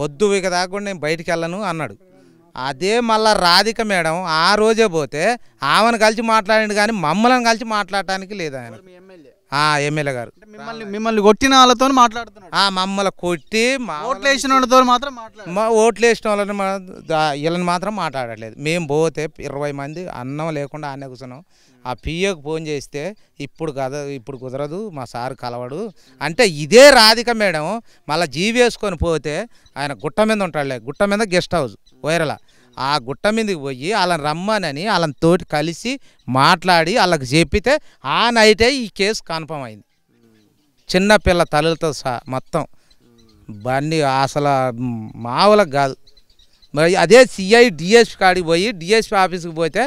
పొద్దు ఇక దాకుండా నేను బయటికి వెళ్ళను అన్నాడు అదే మళ్ళీ రాధిక మేడం ఆ రోజే పోతే ఆమెను కలిసి మాట్లాడండి కానీ మమ్మల్ని కలిసి మాట్లాడటానికి లేదు ఆయన ఎమ్మెల్యే గారు మిమ్మల్ని మిమ్మల్ని కొట్టిన వాళ్ళతో మాట్లాడుతున్నారు మమ్మల్ని కొట్టి ఓట్లు వేసిన వాళ్ళతో మాత్రం మా ఓట్లు వేసిన వాళ్ళని వీళ్ళని మాత్రం మాట్లాడట్లేదు మేము పోతే ఇరవై మంది అన్నం లేకుండా ఆనే కూర్చున్నాం ఆ పిఏకు ఫోన్ చేస్తే ఇప్పుడు కద ఇప్పుడు కుదరదు మా సార్ కలవడు అంటే ఇదే రాధిక మేడం మళ్ళీ జీవేసుకొని పోతే ఆయన గుట్ట మీద ఉంటాడులే గుట్ట మీద గెస్ట్ హౌస్ వైరలా ఆ గుట్ట మీదకి పోయి వాళ్ళని రమ్మనని వాళ్ళని తోటి కలిసి మాట్లాడి వాళ్ళకి చెప్పితే ఆ నైటే ఈ కేసు కన్ఫర్మ్ అయింది చిన్నపిల్ల తల్లులతో సహా మొత్తం బండి అసలు మామూలుగా కాదు మరి అదే సిఐ డిఎస్పి కాడికి పోయి డిఎస్పి ఆఫీస్కి పోతే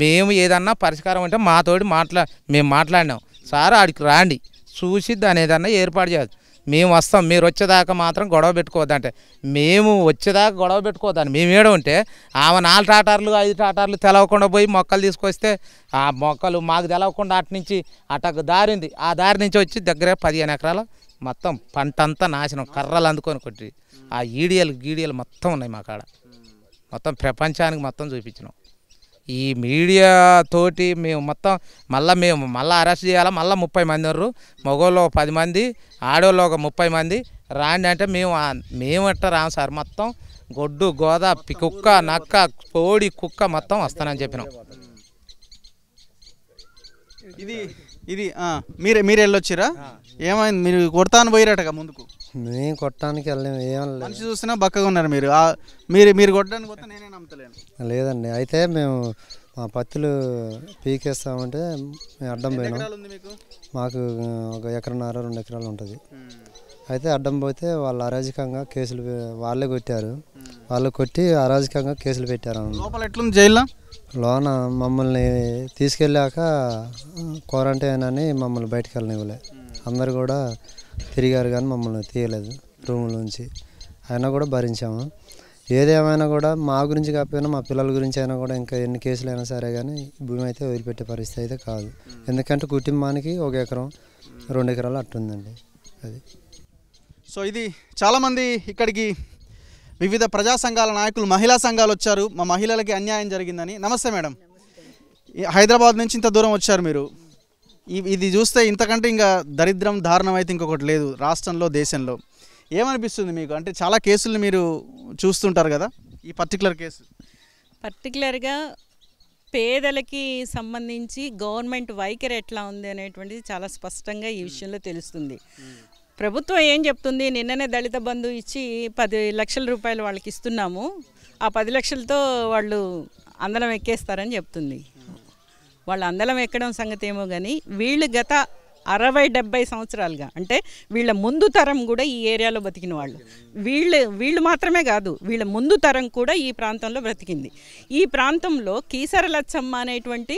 మేము ఏదన్నా పరిష్కారం అంటే మాతోటి మాట్లా మేము మాట్లాడినాం సార్ ఆడికి రాండి చూసి దాని ఏదన్నా ఏర్పాటు చేయదు మేము వస్తాం మీరు వచ్చేదాకా మాత్రం గొడవ పెట్టుకోవద్దంటే మేము వచ్చేదాకా గొడవ పెట్టుకోవద్దని మేము ఏడ ఉంటే ఆమె నాలుగు టాటార్లు ఐదు టాటార్లు తెలవకుండా పోయి మొక్కలు తీసుకొస్తే ఆ మొక్కలు మాకు తెలవకుండా అటు నుంచి అటకు దారింది ఆ దారి నుంచి వచ్చి దగ్గర పదిహేను ఎకరాలు మొత్తం పంట అంతా నాశనం కర్రలు అందుకొని కొట్టి ఆ ఈడియలు గీడియలు మొత్తం ఉన్నాయి మా కాడ మొత్తం ప్రపంచానికి మొత్తం చూపించినాం ఈ మీడియా తోటి మేము మొత్తం మళ్ళీ మేము మళ్ళీ అరెస్ట్ చేయాలా మళ్ళీ ముప్పై మంది ఉన్నారు మగోళ్ళు ఒక పది మంది ఆడవాళ్ళు ఒక ముప్పై మంది రాండి అంటే మేము మేము అట్ట రాము సార్ మొత్తం గొడ్డు గోద కుక్క నక్క కోడి కుక్క మొత్తం వస్తానని చెప్పినాం ఇది ఇది మీరే మీరు వెళ్ళొచ్చిరా ఏమైంది మీరు కొడతాను పోయిరట ముందుకు మేము కొట్టడానికి వెళ్ళలేము ఏం లేదు మనిషి చూస్తున్నా బక్కగా ఉన్నారు మీరు మీరు మీరు కొట్టడానికి కొత్త నేనే నమ్మతలేను లేదండి అయితే మేము మా పత్తులు పీకేస్తామంటే మేము అడ్డం పోయినాం మాకు ఒక ఎకరన్నర రెండు ఎకరాలు ఉంటుంది అయితే అడ్డం పోతే వాళ్ళు అరాజకంగా కేసులు వాళ్ళే కొట్టారు వాళ్ళు కొట్టి అరాజకంగా కేసులు పెట్టారు అన్నమాట. లోపల ఎట్లుంది జైల్లో లోన మమ్మల్ని తీసుకెళ్ళాక క్వారంటైన్ అని మమ్మల్ని బయటకు వెళ్ళనివ్వలే అందరు కూడా తిరిగారు కానీ మమ్మల్ని తీయలేదు రూములోంచి అయినా కూడా భరించాము ఏదేమైనా కూడా మా గురించి కాకపోయినా మా పిల్లల గురించి అయినా కూడా ఇంకా ఎన్ని కేసులు అయినా సరే కానీ భూమి అయితే వదిలిపెట్టే పరిస్థితి అయితే కాదు ఎందుకంటే కుటుంబానికి ఒక ఎకరం రెండు ఎకరాలు అట్టుందండి అది సో ఇది చాలామంది ఇక్కడికి వివిధ ప్రజా సంఘాల నాయకులు మహిళా సంఘాలు వచ్చారు మా మహిళలకి అన్యాయం జరిగిందని నమస్తే మేడం హైదరాబాద్ నుంచి ఇంత దూరం వచ్చారు మీరు ఇది చూస్తే ఇంతకంటే ఇంకా దరిద్రం దారుణం అయితే ఇంకొకటి లేదు రాష్ట్రంలో దేశంలో ఏమనిపిస్తుంది మీకు అంటే చాలా కేసులు మీరు చూస్తుంటారు కదా ఈ పర్టికులర్ కేసు పర్టికులర్గా పేదలకి సంబంధించి గవర్నమెంట్ వైఖరి ఎట్లా ఉంది అనేటువంటిది చాలా స్పష్టంగా ఈ విషయంలో తెలుస్తుంది ప్రభుత్వం ఏం చెప్తుంది నిన్ననే దళిత బంధు ఇచ్చి పది లక్షల రూపాయలు వాళ్ళకి ఇస్తున్నాము ఆ పది లక్షలతో వాళ్ళు అందరం ఎక్కేస్తారని చెప్తుంది వాళ్ళ అందలం ఎక్కడం సంగతి ఏమో కానీ వీళ్ళు గత అరవై డెబ్బై సంవత్సరాలుగా అంటే వీళ్ళ ముందు తరం కూడా ఈ ఏరియాలో బతికిన వాళ్ళు వీళ్ళు వీళ్ళు మాత్రమే కాదు వీళ్ళ ముందు తరం కూడా ఈ ప్రాంతంలో బ్రతికింది ఈ ప్రాంతంలో కీసర లచ్చమ్మ అనేటువంటి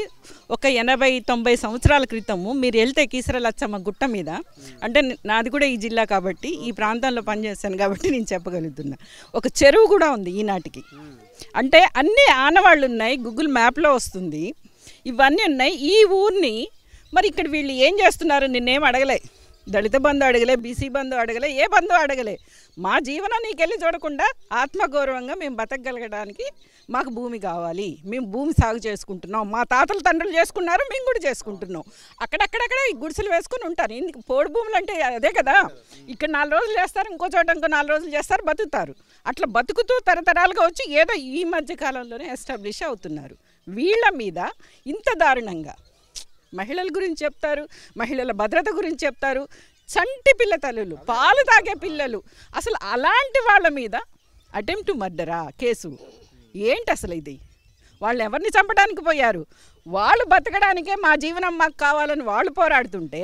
ఒక ఎనభై తొంభై సంవత్సరాల క్రితము మీరు వెళ్తే కీసర లచ్చమ్మ గుట్ట మీద అంటే నాది కూడా ఈ జిల్లా కాబట్టి ఈ ప్రాంతంలో పనిచేస్తాను కాబట్టి నేను చెప్పగలుగుతున్నా ఒక చెరువు కూడా ఉంది ఈనాటికి అంటే అన్ని ఆనవాళ్ళు ఉన్నాయి గూగుల్ మ్యాప్లో వస్తుంది ఇవన్నీ ఉన్నాయి ఈ ఊరిని మరి ఇక్కడ వీళ్ళు ఏం చేస్తున్నారు నిన్నేం అడగలే దళిత బంధు అడగలే బీసీ బంధు అడగలే ఏ బంధు అడగలే మా జీవనం నీకెళ్ళి చూడకుండా ఆత్మగౌరవంగా మేము బతకగలగడానికి మాకు భూమి కావాలి మేము భూమి సాగు చేసుకుంటున్నాం మా తాతల తండ్రులు చేసుకున్నారు మేము కూడా చేసుకుంటున్నాం అక్కడక్కడక్కడ గుడిసెలు వేసుకుని ఉంటారు ఇందుకు పోడు భూములు అంటే అదే కదా ఇక్కడ నాలుగు రోజులు చేస్తారు ఇంకో చోట ఇంకో నాలుగు రోజులు చేస్తారు బతుకుతారు అట్లా బతుకుతూ తరతరాలుగా వచ్చి ఏదో ఈ మధ్య కాలంలోనే ఎస్టాబ్లిష్ అవుతున్నారు వీళ్ళ మీద ఇంత దారుణంగా మహిళల గురించి చెప్తారు మహిళల భద్రత గురించి చెప్తారు చంటి పిల్ల తల్లులు పాలు తాగే పిల్లలు అసలు అలాంటి వాళ్ళ మీద అటెంప్ట్ మర్డరా కేసు ఏంటి అసలు ఇది వాళ్ళు ఎవరిని చంపడానికి పోయారు వాళ్ళు బతకడానికే మా జీవనం మాకు కావాలని వాళ్ళు పోరాడుతుంటే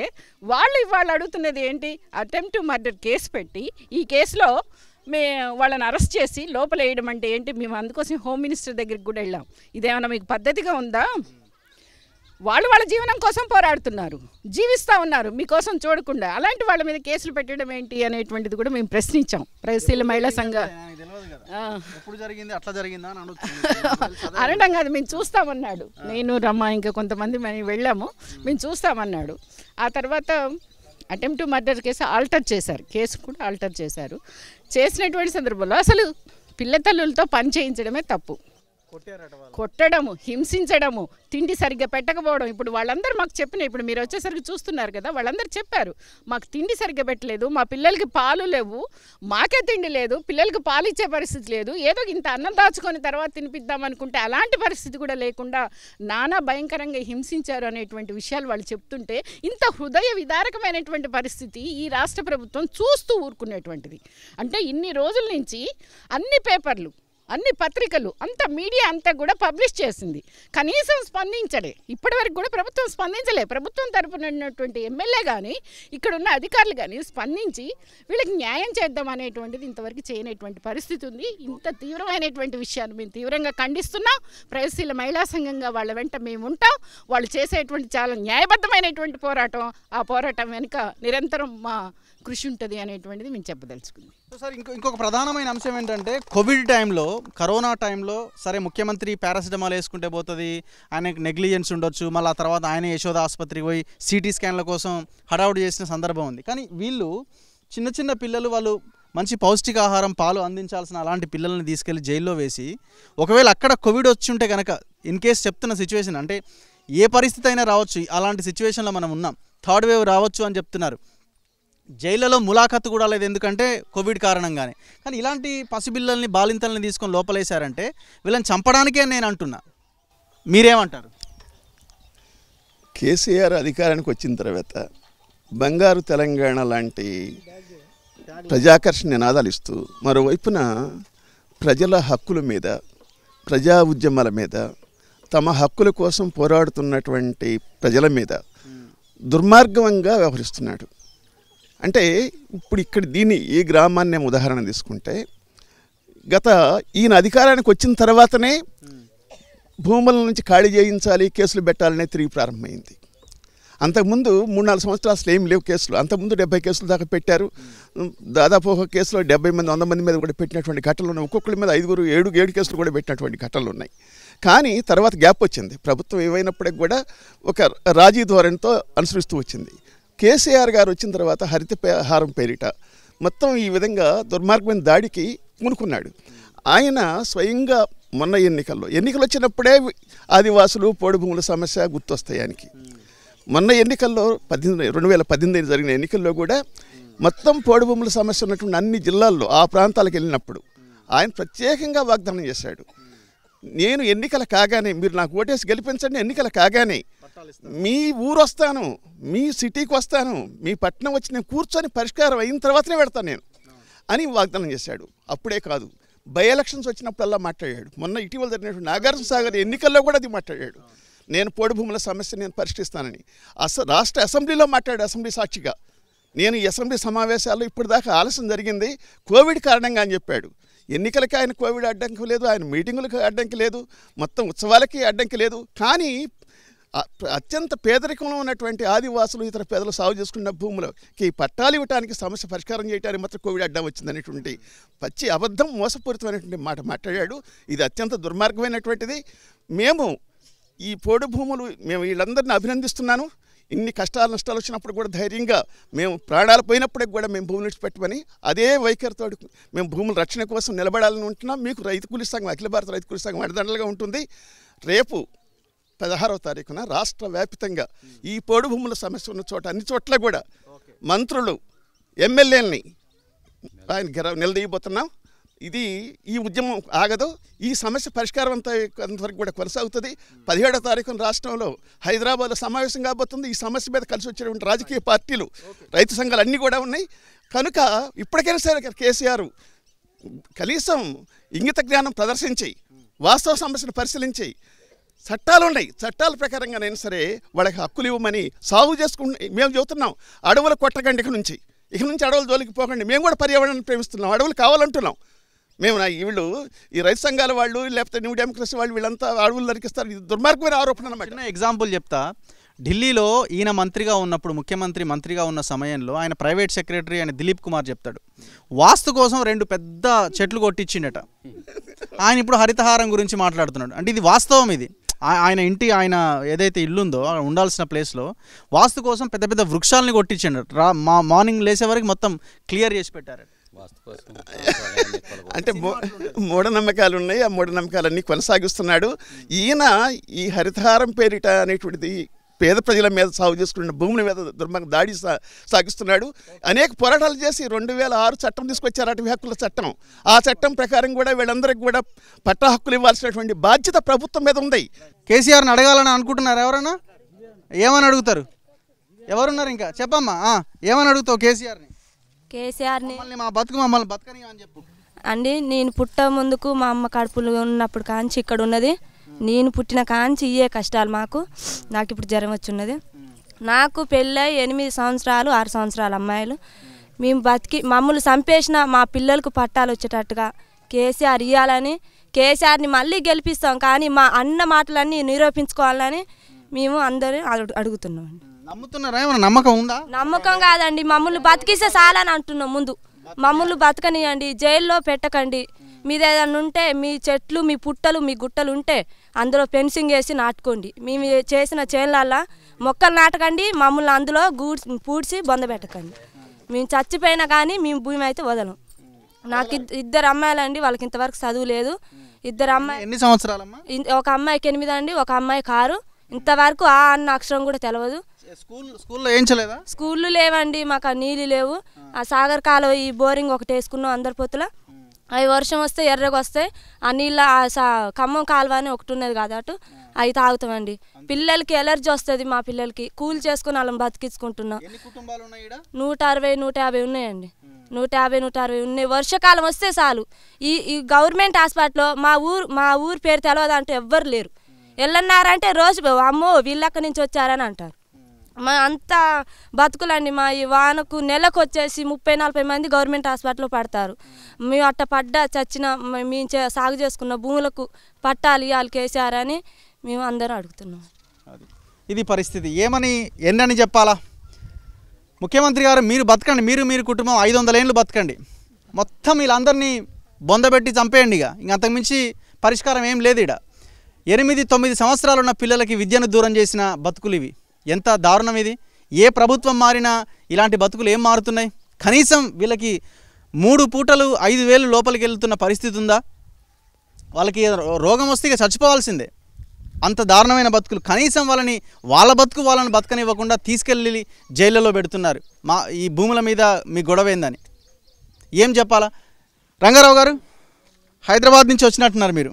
వాళ్ళు ఇవాళ అడుగుతున్నది ఏంటి అటెంప్ట్ మర్డర్ కేసు పెట్టి ఈ కేసులో మే వాళ్ళని అరెస్ట్ చేసి లోపల వేయడం అంటే ఏంటి మేము అందుకోసం హోమ్ మినిస్టర్ దగ్గరికి కూడా వెళ్ళాం ఇదేమైనా మీకు పద్ధతిగా ఉందా వాళ్ళు వాళ్ళ జీవనం కోసం పోరాడుతున్నారు జీవిస్తూ ఉన్నారు మీకోసం చూడకుండా అలాంటి వాళ్ళ మీద కేసులు పెట్టడం ఏంటి అనేటువంటిది కూడా మేము ప్రశ్నించాం ప్రగతిశీల మహిళా సంఘ అనడం కాదు మేము చూస్తామన్నాడు నేను రమ్మ ఇంకా కొంతమంది మేము వెళ్ళాము మేము చూస్తామన్నాడు ఆ తర్వాత అటెంప్ట్ మర్డర్ కేసు ఆల్టర్ చేశారు కేసు కూడా ఆల్టర్ చేశారు చేసినటువంటి సందర్భంలో అసలు పిల్లతల్లులతో పని చేయించడమే తప్పు కొట్టడము హింసించడము తిండి సరిగ్గా పెట్టకపోవడం ఇప్పుడు వాళ్ళందరూ మాకు చెప్పిన ఇప్పుడు మీరు వచ్చేసరికి చూస్తున్నారు కదా వాళ్ళందరూ చెప్పారు మాకు తిండి సరిగ్గా పెట్టలేదు మా పిల్లలకి పాలు లేవు మాకే తిండి లేదు పిల్లలకి పాలు ఇచ్చే పరిస్థితి లేదు ఏదో ఇంత అన్నం దాచుకొని తర్వాత తినిపిద్దాం అనుకుంటే అలాంటి పరిస్థితి కూడా లేకుండా నానా భయంకరంగా హింసించారు అనేటువంటి విషయాలు వాళ్ళు చెప్తుంటే ఇంత హృదయ విదారకమైనటువంటి పరిస్థితి ఈ రాష్ట్ర ప్రభుత్వం చూస్తూ ఊరుకునేటువంటిది అంటే ఇన్ని రోజుల నుంచి అన్ని పేపర్లు అన్ని పత్రికలు అంత మీడియా అంతా కూడా పబ్లిష్ చేసింది కనీసం స్పందించడే ఇప్పటివరకు కూడా ప్రభుత్వం స్పందించలే ప్రభుత్వం తరపున ఉన్నటువంటి ఎమ్మెల్యే కానీ ఇక్కడ ఉన్న అధికారులు కానీ స్పందించి వీళ్ళకి న్యాయం చేద్దాం అనేటువంటిది ఇంతవరకు చేయనటువంటి పరిస్థితి ఉంది ఇంత తీవ్రమైనటువంటి విషయాన్ని మేము తీవ్రంగా ఖండిస్తున్నాం ప్రయోగశీల మహిళా సంఘంగా వాళ్ళ వెంట మేము ఉంటాం వాళ్ళు చేసేటువంటి చాలా న్యాయబద్ధమైనటువంటి పోరాటం ఆ పోరాటం వెనుక నిరంతరం మా కృషి ఉంటుంది అనేటువంటిది మేము చెప్పదలుచుకుంది సార్ ఇంకో ఇంకొక ప్రధానమైన అంశం ఏంటంటే కోవిడ్ టైంలో కరోనా టైంలో సరే ముఖ్యమంత్రి పారాసిటమాల్ వేసుకుంటే పోతుంది ఆయన నెగ్లిజెన్స్ ఉండొచ్చు మళ్ళీ ఆ తర్వాత ఆయన యశోద ఆసుపత్రికి పోయి సిటీ స్కాన్ల కోసం హడావుడి చేసిన సందర్భం ఉంది కానీ వీళ్ళు చిన్న చిన్న పిల్లలు వాళ్ళు మంచి పౌష్టిక ఆహారం పాలు అందించాల్సిన అలాంటి పిల్లల్ని తీసుకెళ్లి జైల్లో వేసి ఒకవేళ అక్కడ కోవిడ్ వచ్చి ఉంటే కనుక ఇన్ కేస్ చెప్తున్న సిచ్యువేషన్ అంటే ఏ పరిస్థితి అయినా రావచ్చు అలాంటి సిచ్యువేషన్లో మనం ఉన్నాం థర్డ్ వేవ్ రావచ్చు అని చెప్తున్నారు జైళ్ళలో ములాఖత్తు కూడా లేదు ఎందుకంటే కోవిడ్ కారణంగానే కానీ ఇలాంటి పసిపిల్లల్ని బాలింతల్ని తీసుకొని లోపలేశారంటే వీళ్ళని చంపడానికే నేను అంటున్నా మీరేమంటారు కేసీఆర్ అధికారానికి వచ్చిన తర్వాత బంగారు తెలంగాణ లాంటి ప్రజాకర్షణ నినాదాలు ఇస్తూ మరోవైపున ప్రజల హక్కుల మీద ప్రజా ఉద్యమాల మీద తమ హక్కుల కోసం పోరాడుతున్నటువంటి ప్రజల మీద దుర్మార్గంగా వ్యవహరిస్తున్నాడు అంటే ఇప్పుడు ఇక్కడ దీన్ని ఈ గ్రామాన్ని మేము ఉదాహరణ తీసుకుంటే గత ఈయన అధికారానికి వచ్చిన తర్వాతనే భూముల నుంచి ఖాళీ చేయించాలి కేసులు పెట్టాలనే తిరిగి ప్రారంభమైంది అంతకుముందు మూడు నాలుగు సంవత్సరాలు అసలు ఏం లేవు కేసులు అంతకుముందు డెబ్బై కేసులు దాకా పెట్టారు దాదాపు ఒక కేసులో డెబ్బై మంది వంద మంది మీద కూడా పెట్టినటువంటి ఘటనలు ఉన్నాయి ఒక్కొక్కరి మీద ఐదుగురు ఏడు ఏడు కేసులు కూడా పెట్టినటువంటి ఘటనలు ఉన్నాయి కానీ తర్వాత గ్యాప్ వచ్చింది ప్రభుత్వం ఏమైనప్పటికి కూడా ఒక రాజీ ధోరణితో అనుసరిస్తూ వచ్చింది కేసీఆర్ గారు వచ్చిన తర్వాత హరిత హారం పేరిట మొత్తం ఈ విధంగా దుర్మార్గమైన దాడికి పూనుకున్నాడు ఆయన స్వయంగా మొన్న ఎన్నికల్లో ఎన్నికలు వచ్చినప్పుడే ఆదివాసులు పోడు భూముల సమస్య గుర్తొస్తాయి ఆయనకి మొన్న ఎన్నికల్లో పద్దెనిమిది రెండు వేల పద్దెనిమిది జరిగిన ఎన్నికల్లో కూడా మొత్తం పోడు భూముల సమస్య ఉన్నటువంటి అన్ని జిల్లాల్లో ఆ ప్రాంతాలకు వెళ్ళినప్పుడు ఆయన ప్రత్యేకంగా వాగ్దానం చేశాడు నేను ఎన్నికల కాగానే మీరు నాకు ఓటేసి గెలిపించండి ఎన్నికల కాగానే మీ ఊరు వస్తాను మీ సిటీకి వస్తాను మీ పట్టణం వచ్చి నేను కూర్చొని పరిష్కారం అయిన తర్వాతనే పెడతాను నేను అని వాగ్దానం చేశాడు అప్పుడే కాదు బై ఎలక్షన్స్ వచ్చినప్పుడల్లా మాట్లాడాడు మొన్న ఇటీవల జరిగినటువంటి నాగార్జున సాగర్ ఎన్నికల్లో కూడా అది మాట్లాడాడు నేను పోడు భూముల సమస్య నేను పరిష్కరిస్తానని అస రాష్ట్ర అసెంబ్లీలో మాట్లాడు అసెంబ్లీ సాక్షిగా నేను ఈ అసెంబ్లీ సమావేశాల్లో ఇప్పటిదాకా ఆలస్యం జరిగింది కోవిడ్ కారణంగా అని చెప్పాడు ఎన్నికలకి ఆయన కోవిడ్ అడ్డంకి లేదు ఆయన మీటింగులకు అడ్డంకి లేదు మొత్తం ఉత్సవాలకి అడ్డంకి లేదు కానీ అత్యంత పేదరికంలో ఉన్నటువంటి ఆదివాసులు ఇతర పేదలు సాగు చేసుకున్న భూములకి పట్టాలు ఇవ్వడానికి సమస్య పరిష్కారం చేయడానికి మాత్రం కోవిడ్ అడ్డం వచ్చిందనేటువంటి పచ్చి అబద్ధం మోసపూరితమైనటువంటి మాట మాట్లాడాడు ఇది అత్యంత దుర్మార్గమైనటువంటిది మేము ఈ పోడు భూములు మేము వీళ్ళందరినీ అభినందిస్తున్నాను ఇన్ని కష్టాలు నష్టాలు వచ్చినప్పుడు కూడా ధైర్యంగా మేము ప్రాణాలు పోయినప్పటికి కూడా మేము భూములు విడిచిపెట్టమని అదే వైఖరితో మేము భూముల రక్షణ కోసం నిలబడాలని ఉంటున్నాం మీకు రైతు కూలి సంఘం అఖిల భారత రైతు కూలి సంఘం అడదండలుగా ఉంటుంది రేపు పదహారవ తారీఖున రాష్ట్ర వ్యాప్తంగా ఈ పోడు భూముల సమస్య ఉన్న చోట అన్ని చోట్ల కూడా మంత్రులు ఎమ్మెల్యేలని ఆయన నిలదీయబోతున్నాం ఇది ఈ ఉద్యమం ఆగదు ఈ సమస్య పరిష్కారం అంత అంతవరకు కూడా కొనసాగుతుంది పదిహేడో తారీఖున రాష్ట్రంలో హైదరాబాద్లో సమావేశం కాబోతుంది ఈ సమస్య మీద కలిసి వచ్చినటువంటి రాజకీయ పార్టీలు రైతు సంఘాలు అన్నీ కూడా ఉన్నాయి కనుక ఇప్పటికైనా సరే కేసీఆర్ కనీసం ఇంగిత జ్ఞానం ప్రదర్శించి వాస్తవ సమస్యను పరిశీలించి చట్టాలు ఉన్నాయి చట్టాల ప్రకారంగానైనా సరే వాళ్ళకి హక్కులు ఇవ్వమని సాగు చేసుకుంటు మేము చెబుతున్నాం అడవులు కొట్టకండి ఇక్కడ నుంచి ఇక నుంచి అడవుల జోలికి పోకండి మేము కూడా పర్యావరణాన్ని ప్రేమిస్తున్నాం అడవులు కావాలంటున్నాం మేము వీళ్ళు ఈ రైతు సంఘాల వాళ్ళు లేకపోతే న్యూ డెమోక్రసీ వాళ్ళు వీళ్ళంతా అడవులు నరికిస్తారు ఇది దుర్మార్గమైన ఆరోపణ అనమాట ఎగ్జాంపుల్ చెప్తా ఢిల్లీలో ఈయన మంత్రిగా ఉన్నప్పుడు ముఖ్యమంత్రి మంత్రిగా ఉన్న సమయంలో ఆయన ప్రైవేట్ సెక్రటరీ అని దిలీప్ కుమార్ చెప్తాడు వాస్తు కోసం రెండు పెద్ద చెట్లు కొట్టించిండట ఆయన ఇప్పుడు హరితహారం గురించి మాట్లాడుతున్నాడు అంటే ఇది వాస్తవం ఇది ఆయన ఇంటి ఆయన ఏదైతే ఇల్లుందో ఉండాల్సిన ప్లేస్లో వాస్తు కోసం పెద్ద పెద్ద వృక్షాలని కొట్టించండి రా మా మార్నింగ్ లేసే వరకు మొత్తం క్లియర్ చేసి పెట్టారు అంటే మూఢనమ్మకాలు ఉన్నాయి ఆ మూఢనమ్మకాలన్నీ కొనసాగిస్తున్నాడు ఈయన ఈ హరితహారం పేరిట అనేటువంటిది పేద ప్రజల మీద సాగు చేసుకున్న భూముల మీద దుర్మార్గం దాడి సాగిస్తున్నాడు అనేక పోరాటాలు చేసి రెండు వేల ఆరు చట్టం తీసుకొచ్చారు అటవీ హక్కుల చట్టం ఆ చట్టం ప్రకారం కూడా వీళ్ళందరికీ కూడా పట్టా హక్కులు ఇవ్వాల్సినటువంటి బాధ్యత ప్రభుత్వం మీద ఉంది కేసీఆర్ని అడగాలని అనుకుంటున్నారు ఎవరైనా ఏమని అడుగుతారు ఎవరున్నారు ఇంకా చెప్పమ్మా ఏమని అడుగుతావు కేసీఆర్ని కేసీఆర్ని మా బతుకు మమ్మల్ని బతకని అని చెప్పు అండి నేను పుట్ట ముందుకు మా అమ్మ కడుపులు ఉన్నప్పుడు కాంచి ఇక్కడ ఉన్నది నేను పుట్టిన కాంచి ఇయ్యే కష్టాలు మాకు నాకు ఇప్పుడు జ్వరం వచ్చున్నది నాకు పెళ్ళై ఎనిమిది సంవత్సరాలు ఆరు సంవత్సరాల అమ్మాయిలు మేము బతికి మమ్మల్ని చంపేసిన మా పిల్లలకు పట్టాలు వచ్చేటట్టుగా కేసీఆర్ ఇవ్వాలని కేసీఆర్ని మళ్ళీ గెలిపిస్తాం కానీ మా అన్న మాటలన్నీ నిరూపించుకోవాలని మేము అందరూ అడుగుతున్నాం నమ్ముతున్నారా నమ్మకం ఉందా నమ్మకం కాదండి మమ్మల్ని బతికిస్తే చాలని అంటున్నాం ముందు మమ్మల్ని బతకనియండి జైల్లో పెట్టకండి మీది ఏదైనా ఉంటే మీ చెట్లు మీ పుట్టలు మీ గుట్టలు ఉంటే అందులో ఫెన్సింగ్ వేసి నాటుకోండి మేము చేసిన చేనులల్లా మొక్కలు నాటకండి మమ్మల్ని అందులో గూడ్చి పూడ్చి బొంద పెట్టకండి మేము చచ్చిపోయినా కానీ మేము భూమి అయితే వదలం నాకు ఇద్దరు అమ్మాయిలండి వాళ్ళకి ఇంతవరకు చదువు లేదు ఇద్దరు అమ్మాయి ఎన్ని సంవత్సరాలు ఒక అమ్మాయికి ఎనిమిది అండి ఒక అమ్మాయి కారు ఇంతవరకు ఆ అన్న అక్షరం కూడా తెలియదు స్కూల్లో స్కూళ్ళు లేవండి మాకు నీళ్ళు లేవు ఆ సాగర్ కాలువ ఈ బోరింగ్ ఒకటి వేసుకున్నాం అందరి పొత్తులో అవి వర్షం వస్తే ఎర్రగా వస్తాయి ఆ నీళ్ళ ఖమ్మం కాలువ అని ఒకటి ఉన్నది అటు అవి తాగుతామండి పిల్లలకి ఎలర్జీ వస్తుంది మా పిల్లలకి కూల్ చేసుకుని వాళ్ళని బతికించుకుంటున్నాం నూట అరవై నూట యాభై ఉన్నాయండి నూట యాభై నూట అరవై ఉన్నాయి వర్షాకాలం వస్తే చాలు ఈ ఈ గవర్నమెంట్ హాస్పిటల్లో మా ఊరు మా ఊరు పేరు తెలవదంటే ఎవ్వరు లేరు వెళ్ళన్నారంటే రోజు అమ్మో వీళ్ళక్క నుంచి వచ్చారని అంటారు మా అంతా బతుకులండి మా ఈ వానకు నెలకు వచ్చేసి ముప్పై నలభై మంది గవర్నమెంట్ హాస్పిటల్లో పడతారు మేము అట్ట పడ్డ చచ్చిన మేము సాగు చేసుకున్న భూములకు పట్టాలి వాళ్ళు కేసారని మేము అందరం అడుగుతున్నాం ఇది పరిస్థితి ఏమని ఎన్నని చెప్పాలా ముఖ్యమంత్రి గారు మీరు బతకండి మీరు మీరు కుటుంబం ఐదు వందల ఏళ్ళు బతకండి మొత్తం వీళ్ళందరినీ బొందబెట్టి చంపేయండి ఇక ఇంక అంతకుమించి పరిష్కారం ఏం లేదు ఇక ఎనిమిది తొమ్మిది సంవత్సరాలున్న పిల్లలకి విద్యను దూరం చేసిన బతుకులు ఇవి ఎంత దారుణం ఇది ఏ ప్రభుత్వం మారినా ఇలాంటి బతుకులు ఏం మారుతున్నాయి కనీసం వీళ్ళకి మూడు పూటలు ఐదు వేలు లోపలికి వెళ్తున్న పరిస్థితి ఉందా వాళ్ళకి రోగం వస్తే ఇక చచ్చిపోవాల్సిందే అంత దారుణమైన బతుకులు కనీసం వాళ్ళని వాళ్ళ బతుకు వాళ్ళని బతకనివ్వకుండా తీసుకెళ్ళి జైళ్ళలో పెడుతున్నారు మా ఈ భూముల మీద మీ గొడవ ఏందని ఏం చెప్పాలా రంగారావు గారు హైదరాబాద్ నుంచి వచ్చినట్టున్నారు మీరు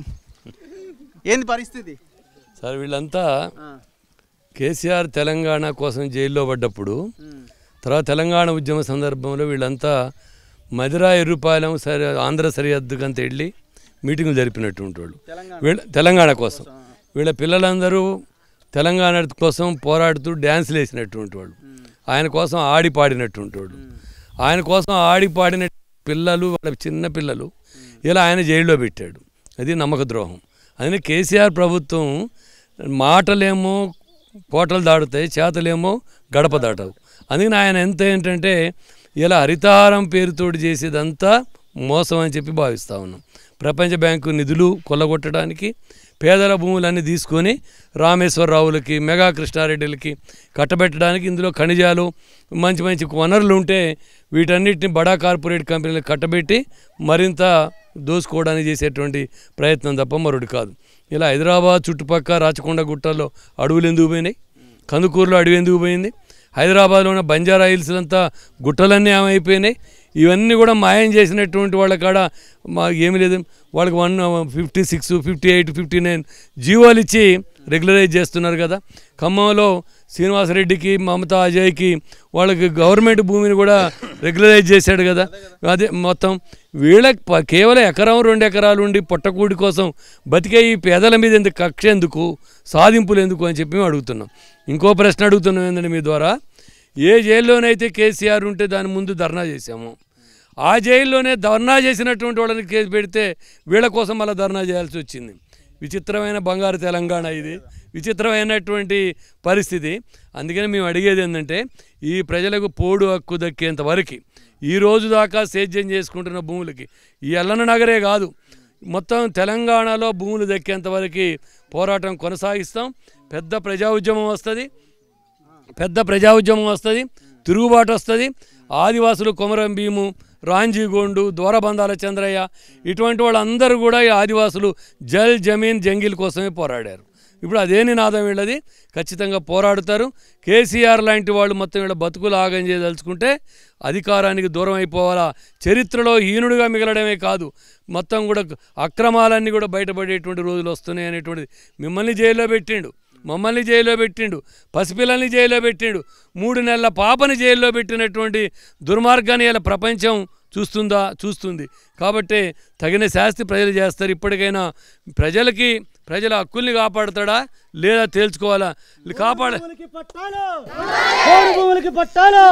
ఏంది పరిస్థితి సార్ వీళ్ళంతా కేసీఆర్ తెలంగాణ కోసం జైల్లో పడ్డప్పుడు తర్వాత తెలంగాణ ఉద్యమ సందర్భంలో వీళ్ళంతా మధురా ఎరుపాలెం సరి ఆంధ్ర సరిహద్దుకు అంత వెళ్ళి మీటింగులు జరిపినటువంటి వాళ్ళు వీళ్ళ తెలంగాణ కోసం వీళ్ళ పిల్లలందరూ తెలంగాణ కోసం పోరాడుతూ డ్యాన్సులు వేసినటువంటి వాళ్ళు ఆయన కోసం ఆడి పాడినటువంటి వాళ్ళు ఆయన కోసం ఆడి పాడిన పిల్లలు వాళ్ళ చిన్న పిల్లలు ఇలా ఆయన జైల్లో పెట్టాడు అది నమ్మక ద్రోహం అందుకే కేసీఆర్ ప్రభుత్వం మాటలేమో కోటలు దాడుతాయి చేతలేమో గడప దాటవు అందుకని ఆయన ఎంత ఏంటంటే ఇలా హరితారం పేరుతోటి చేసేదంతా మోసం అని చెప్పి భావిస్తూ ఉన్నాం ప్రపంచ బ్యాంకు నిధులు కొల్లగొట్టడానికి పేదల భూములన్నీ తీసుకొని రామేశ్వరరావులకి మెగా కృష్ణారెడ్డిలకి కట్టబెట్టడానికి ఇందులో ఖనిజాలు మంచి మంచి వనరులు ఉంటే వీటన్నిటిని బడా కార్పొరేట్ కంపెనీలకు కట్టబెట్టి మరింత దోసుకోవడానికి చేసేటువంటి ప్రయత్నం తప్ప మరొకటి కాదు ఇలా హైదరాబాద్ చుట్టుపక్క రాచకొండ గుట్టల్లో అడవులు ఎందుకు పోయినాయి కందుకూరులో అడవి ఎందుకు పోయింది హైదరాబాద్లో ఉన్న బంజారా హిల్స్ అంతా గుట్టలన్నీ ఏమైపోయినాయి ఇవన్నీ కూడా మాయం చేసినటువంటి వాళ్ళ కాడ మాకు ఏమి లేదు వాళ్ళకి one fifty six fifty eight fifty nine జీవోలు ఇచ్చి రెగ్యులరైజ్ చేస్తున్నారు కదా ఖమ్మంలో శ్రీనివాసరెడ్డికి మమతా అజయ్కి వాళ్ళకి గవర్నమెంట్ భూమిని కూడా రెగ్యులరైజ్ చేశాడు కదా అదే మొత్తం వీళ్ళకి కేవలం ఎకరం రెండు ఎకరాలు ఉండి పొట్టకూడి కోసం బతికే ఈ పేదల మీద ఎందుకు కక్ష ఎందుకు సాధింపులు ఎందుకు అని చెప్పి మేము అడుగుతున్నాం ఇంకో ప్రశ్న అడుగుతున్నాం ఏంటంటే మీ ద్వారా ఏ జైల్లోనైతే కేసీఆర్ ఉంటే దాని ముందు ధర్నా చేశాము ఆ జైల్లోనే ధర్నా చేసినటువంటి వాళ్ళని కేసు పెడితే వీళ్ళ కోసం మళ్ళీ ధర్నా చేయాల్సి వచ్చింది విచిత్రమైన బంగారు తెలంగాణ ఇది విచిత్రమైనటువంటి పరిస్థితి అందుకని మేము అడిగేది ఏంటంటే ఈ ప్రజలకు పోడు హక్కు దక్కేంత వరకు ఈ రోజు దాకా సేద్యం చేసుకుంటున్న భూములకి ఈ ఎల్లన నగరే కాదు మొత్తం తెలంగాణలో భూములు దక్కేంత వరకు పోరాటం కొనసాగిస్తాం పెద్ద ప్రజా ఉద్యమం వస్తుంది పెద్ద ప్రజా ఉద్యమం వస్తుంది తిరుగుబాటు వస్తుంది ఆదివాసులు కొమరం భీము రాంజీగోండు దూరబంధాల చంద్రయ్య ఇటువంటి వాళ్ళందరూ కూడా ఈ ఆదివాసులు జల్ జమీన్ జంగిల్ కోసమే పోరాడారు ఇప్పుడు అదే నినాదం వీళ్ళది ఖచ్చితంగా పోరాడుతారు కేసీఆర్ లాంటి వాళ్ళు మొత్తం వీళ్ళ బతుకులు ఆగం చేయదలుచుకుంటే అధికారానికి దూరం అయిపోవాలా చరిత్రలో హీనుడిగా మిగలడమే కాదు మొత్తం కూడా అక్రమాలన్నీ కూడా బయటపడేటువంటి రోజులు వస్తున్నాయి అనేటువంటిది మిమ్మల్ని జైల్లో పెట్టిండు మమ్మల్ని జైల్లో పెట్టిండు పసిపిల్లల్ని జైల్లో పెట్టిండు మూడు నెలల పాపని జైల్లో పెట్టినటువంటి దుర్మార్గాన్ని ఇలా ప్రపంచం చూస్తుందా చూస్తుంది కాబట్టి తగిన శాస్తి ప్రజలు చేస్తారు ఇప్పటికైనా ప్రజలకి ప్రజల హక్కుల్ని కాపాడుతాడా లేదా తేల్చుకోవాలా కాపాడ భూములకి పట్టాలు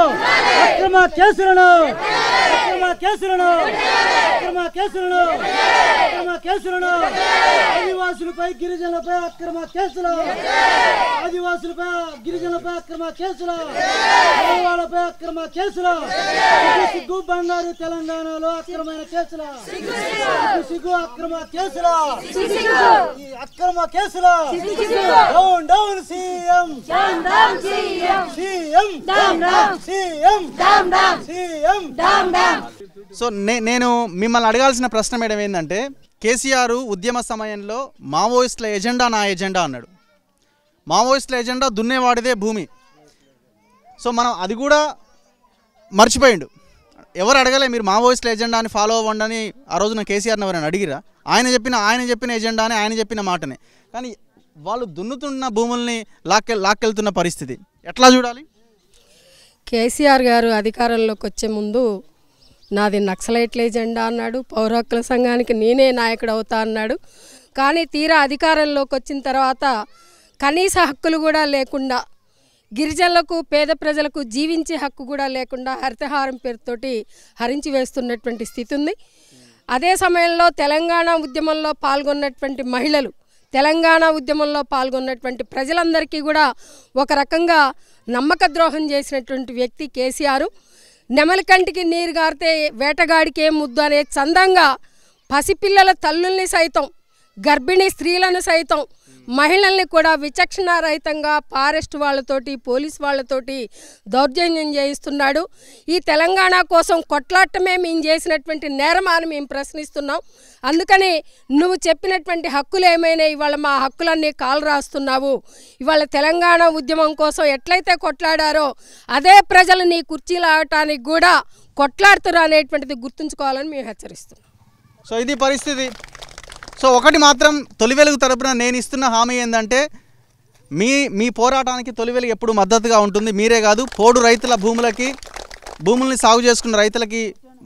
అక్రమ కేసులను ఆదివాసులపై గిరిజనులపై అక్రమ కేసులు ఆదివాసులపై గిరిజనులపై అక్రమ కేసులు అక్రమ కేసులు బంగారు తెల్ల తెలంగాణలో అక్రమైన కేసుల సిగ్గు అక్రమ కేసుల ఈ అక్రమ కేసుల డౌన్ సో నేను మిమ్మల్ని అడగాల్సిన ప్రశ్న మేడం ఏంటంటే కేసీఆర్ ఉద్యమ సమయంలో మావోయిస్టుల ఎజెండా నా ఎజెండా అన్నాడు మావోయిస్టుల ఎజెండా దున్నేవాడిదే భూమి సో మనం అది కూడా మర్చిపోయిండు ఎవరు అడగలే మీరు ఎజెండా అని ఫాలో అవ్వండి ఆ రోజున కేసీఆర్ని ఎవరైనా అడిగిరా ఆయన చెప్పిన ఆయన చెప్పిన ఎజెండాని ఆయన చెప్పిన మాటనే కానీ వాళ్ళు దున్నుతున్న భూముల్ని లాక్కె లాక్కెళ్తున్న పరిస్థితి ఎట్లా చూడాలి కేసీఆర్ గారు అధికారంలోకి వచ్చే ముందు నాది నక్సలైట్ల ఎజెండా అన్నాడు పౌర హక్కుల సంఘానికి నేనే నాయకుడు అవుతా అన్నాడు కానీ తీరా అధికారంలోకి వచ్చిన తర్వాత కనీస హక్కులు కూడా లేకుండా గిరిజనులకు పేద ప్రజలకు జీవించే హక్కు కూడా లేకుండా హరితహారం పేరుతోటి హరించి వేస్తున్నటువంటి స్థితి ఉంది అదే సమయంలో తెలంగాణ ఉద్యమంలో పాల్గొన్నటువంటి మహిళలు తెలంగాణ ఉద్యమంలో పాల్గొన్నటువంటి ప్రజలందరికీ కూడా ఒక రకంగా నమ్మక ద్రోహం చేసినటువంటి వ్యక్తి కేసీఆర్ నెమలికంటికి నీరు గారితే వేటగాడికి ఏం ముద్దు అనే చందంగా పసిపిల్లల తల్లుల్ని సైతం గర్భిణీ స్త్రీలను సైతం మహిళల్ని కూడా విచక్షణారహితంగా ఫారెస్ట్ వాళ్ళతోటి పోలీస్ వాళ్ళతోటి దౌర్జన్యం చేయిస్తున్నాడు ఈ తెలంగాణ కోసం కొట్లాటమే మేము చేసినటువంటి నేరమాని మేము ప్రశ్నిస్తున్నాం అందుకని నువ్వు చెప్పినటువంటి హక్కులు ఏమైనా ఇవాళ మా హక్కులన్నీ కాలు రాస్తున్నావు ఇవాళ తెలంగాణ ఉద్యమం కోసం ఎట్లయితే కొట్లాడారో అదే ప్రజలు నీ కుర్చీలు ఆడటానికి కూడా కొట్లాడుతురు అనేటువంటిది గుర్తుంచుకోవాలని మేము హెచ్చరిస్తున్నాం సో ఇది పరిస్థితి సో ఒకటి మాత్రం తొలి వెలుగు తరపున నేను ఇస్తున్న హామీ ఏంటంటే మీ మీ పోరాటానికి తొలి వెలుగు ఎప్పుడు మద్దతుగా ఉంటుంది మీరే కాదు పోడు రైతుల భూములకి భూముల్ని సాగు చేసుకున్న రైతులకి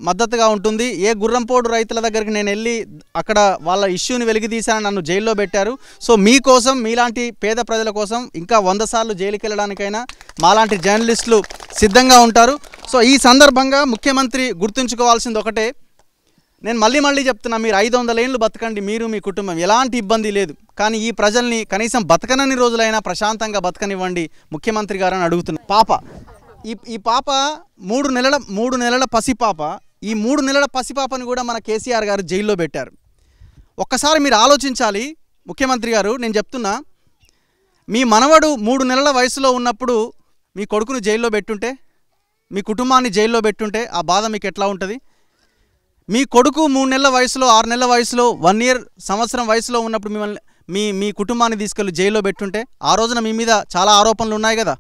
మద్దతుగా ఉంటుంది ఏ గుర్రంపోడు రైతుల దగ్గరికి నేను వెళ్ళి అక్కడ వాళ్ళ ఇష్యూని వెలికి తీశానని నన్ను జైల్లో పెట్టారు సో మీకోసం మీలాంటి పేద ప్రజల కోసం ఇంకా వంద సార్లు జైలుకి వెళ్ళడానికైనా మాలాంటి జర్నలిస్టులు సిద్ధంగా ఉంటారు సో ఈ సందర్భంగా ముఖ్యమంత్రి గుర్తుంచుకోవాల్సింది ఒకటే నేను మళ్ళీ మళ్ళీ చెప్తున్నా మీరు ఐదు వందల ఏళ్ళు బతకండి మీరు మీ కుటుంబం ఎలాంటి ఇబ్బంది లేదు కానీ ఈ ప్రజల్ని కనీసం బతకనని రోజులైనా ప్రశాంతంగా బతకనివ్వండి ముఖ్యమంత్రి గారు అని అడుగుతున్నా పాప ఈ ఈ పాప మూడు నెలల మూడు నెలల పసిపాప ఈ మూడు నెలల పసిపాపని కూడా మన కేసీఆర్ గారు జైల్లో పెట్టారు ఒక్కసారి మీరు ఆలోచించాలి ముఖ్యమంత్రి గారు నేను చెప్తున్నా మీ మనవడు మూడు నెలల వయసులో ఉన్నప్పుడు మీ కొడుకును జైల్లో పెట్టుంటే మీ కుటుంబాన్ని జైల్లో పెట్టుంటే ఆ బాధ మీకు ఎట్లా ఉంటుంది మీ కొడుకు మూడు నెలల వయసులో ఆరు నెలల వయసులో వన్ ఇయర్ సంవత్సరం వయసులో ఉన్నప్పుడు మిమ్మల్ని మీ మీ కుటుంబాన్ని తీసుకెళ్ళి జైల్లో పెట్టుంటే ఆ రోజున మీ మీద చాలా ఆరోపణలు ఉన్నాయి కదా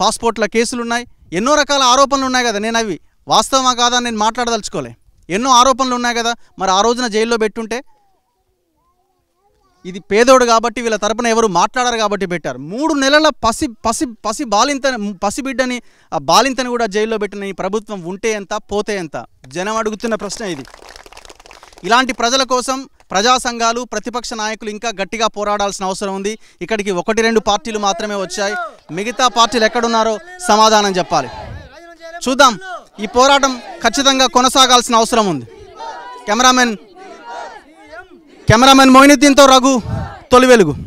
పాస్పోర్ట్ల కేసులు ఉన్నాయి ఎన్నో రకాల ఆరోపణలు ఉన్నాయి కదా నేను అవి వాస్తవమా కాదా నేను మాట్లాడదలుచుకోలే ఎన్నో ఆరోపణలు ఉన్నాయి కదా మరి ఆ రోజున జైల్లో పెట్టుంటే ఇది పేదోడు కాబట్టి వీళ్ళ తరపున ఎవరు మాట్లాడారు కాబట్టి పెట్టారు మూడు నెలల పసి పసి పసి బాలింత పసిబిడ్డని ఆ బాలింతని కూడా జైల్లో పెట్టిన ఈ ప్రభుత్వం ఉంటే ఎంత పోతే ఎంత జనం అడుగుతున్న ప్రశ్న ఇది ఇలాంటి ప్రజల కోసం ప్రజా సంఘాలు ప్రతిపక్ష నాయకులు ఇంకా గట్టిగా పోరాడాల్సిన అవసరం ఉంది ఇక్కడికి ఒకటి రెండు పార్టీలు మాత్రమే వచ్చాయి మిగతా పార్టీలు ఎక్కడున్నారో సమాధానం చెప్పాలి చూద్దాం ఈ పోరాటం ఖచ్చితంగా కొనసాగాల్సిన అవసరం ఉంది కెమెరామెన్ కెమెరామెన్ మొయినుద్దీన్తో రఘు తొలి వెలుగు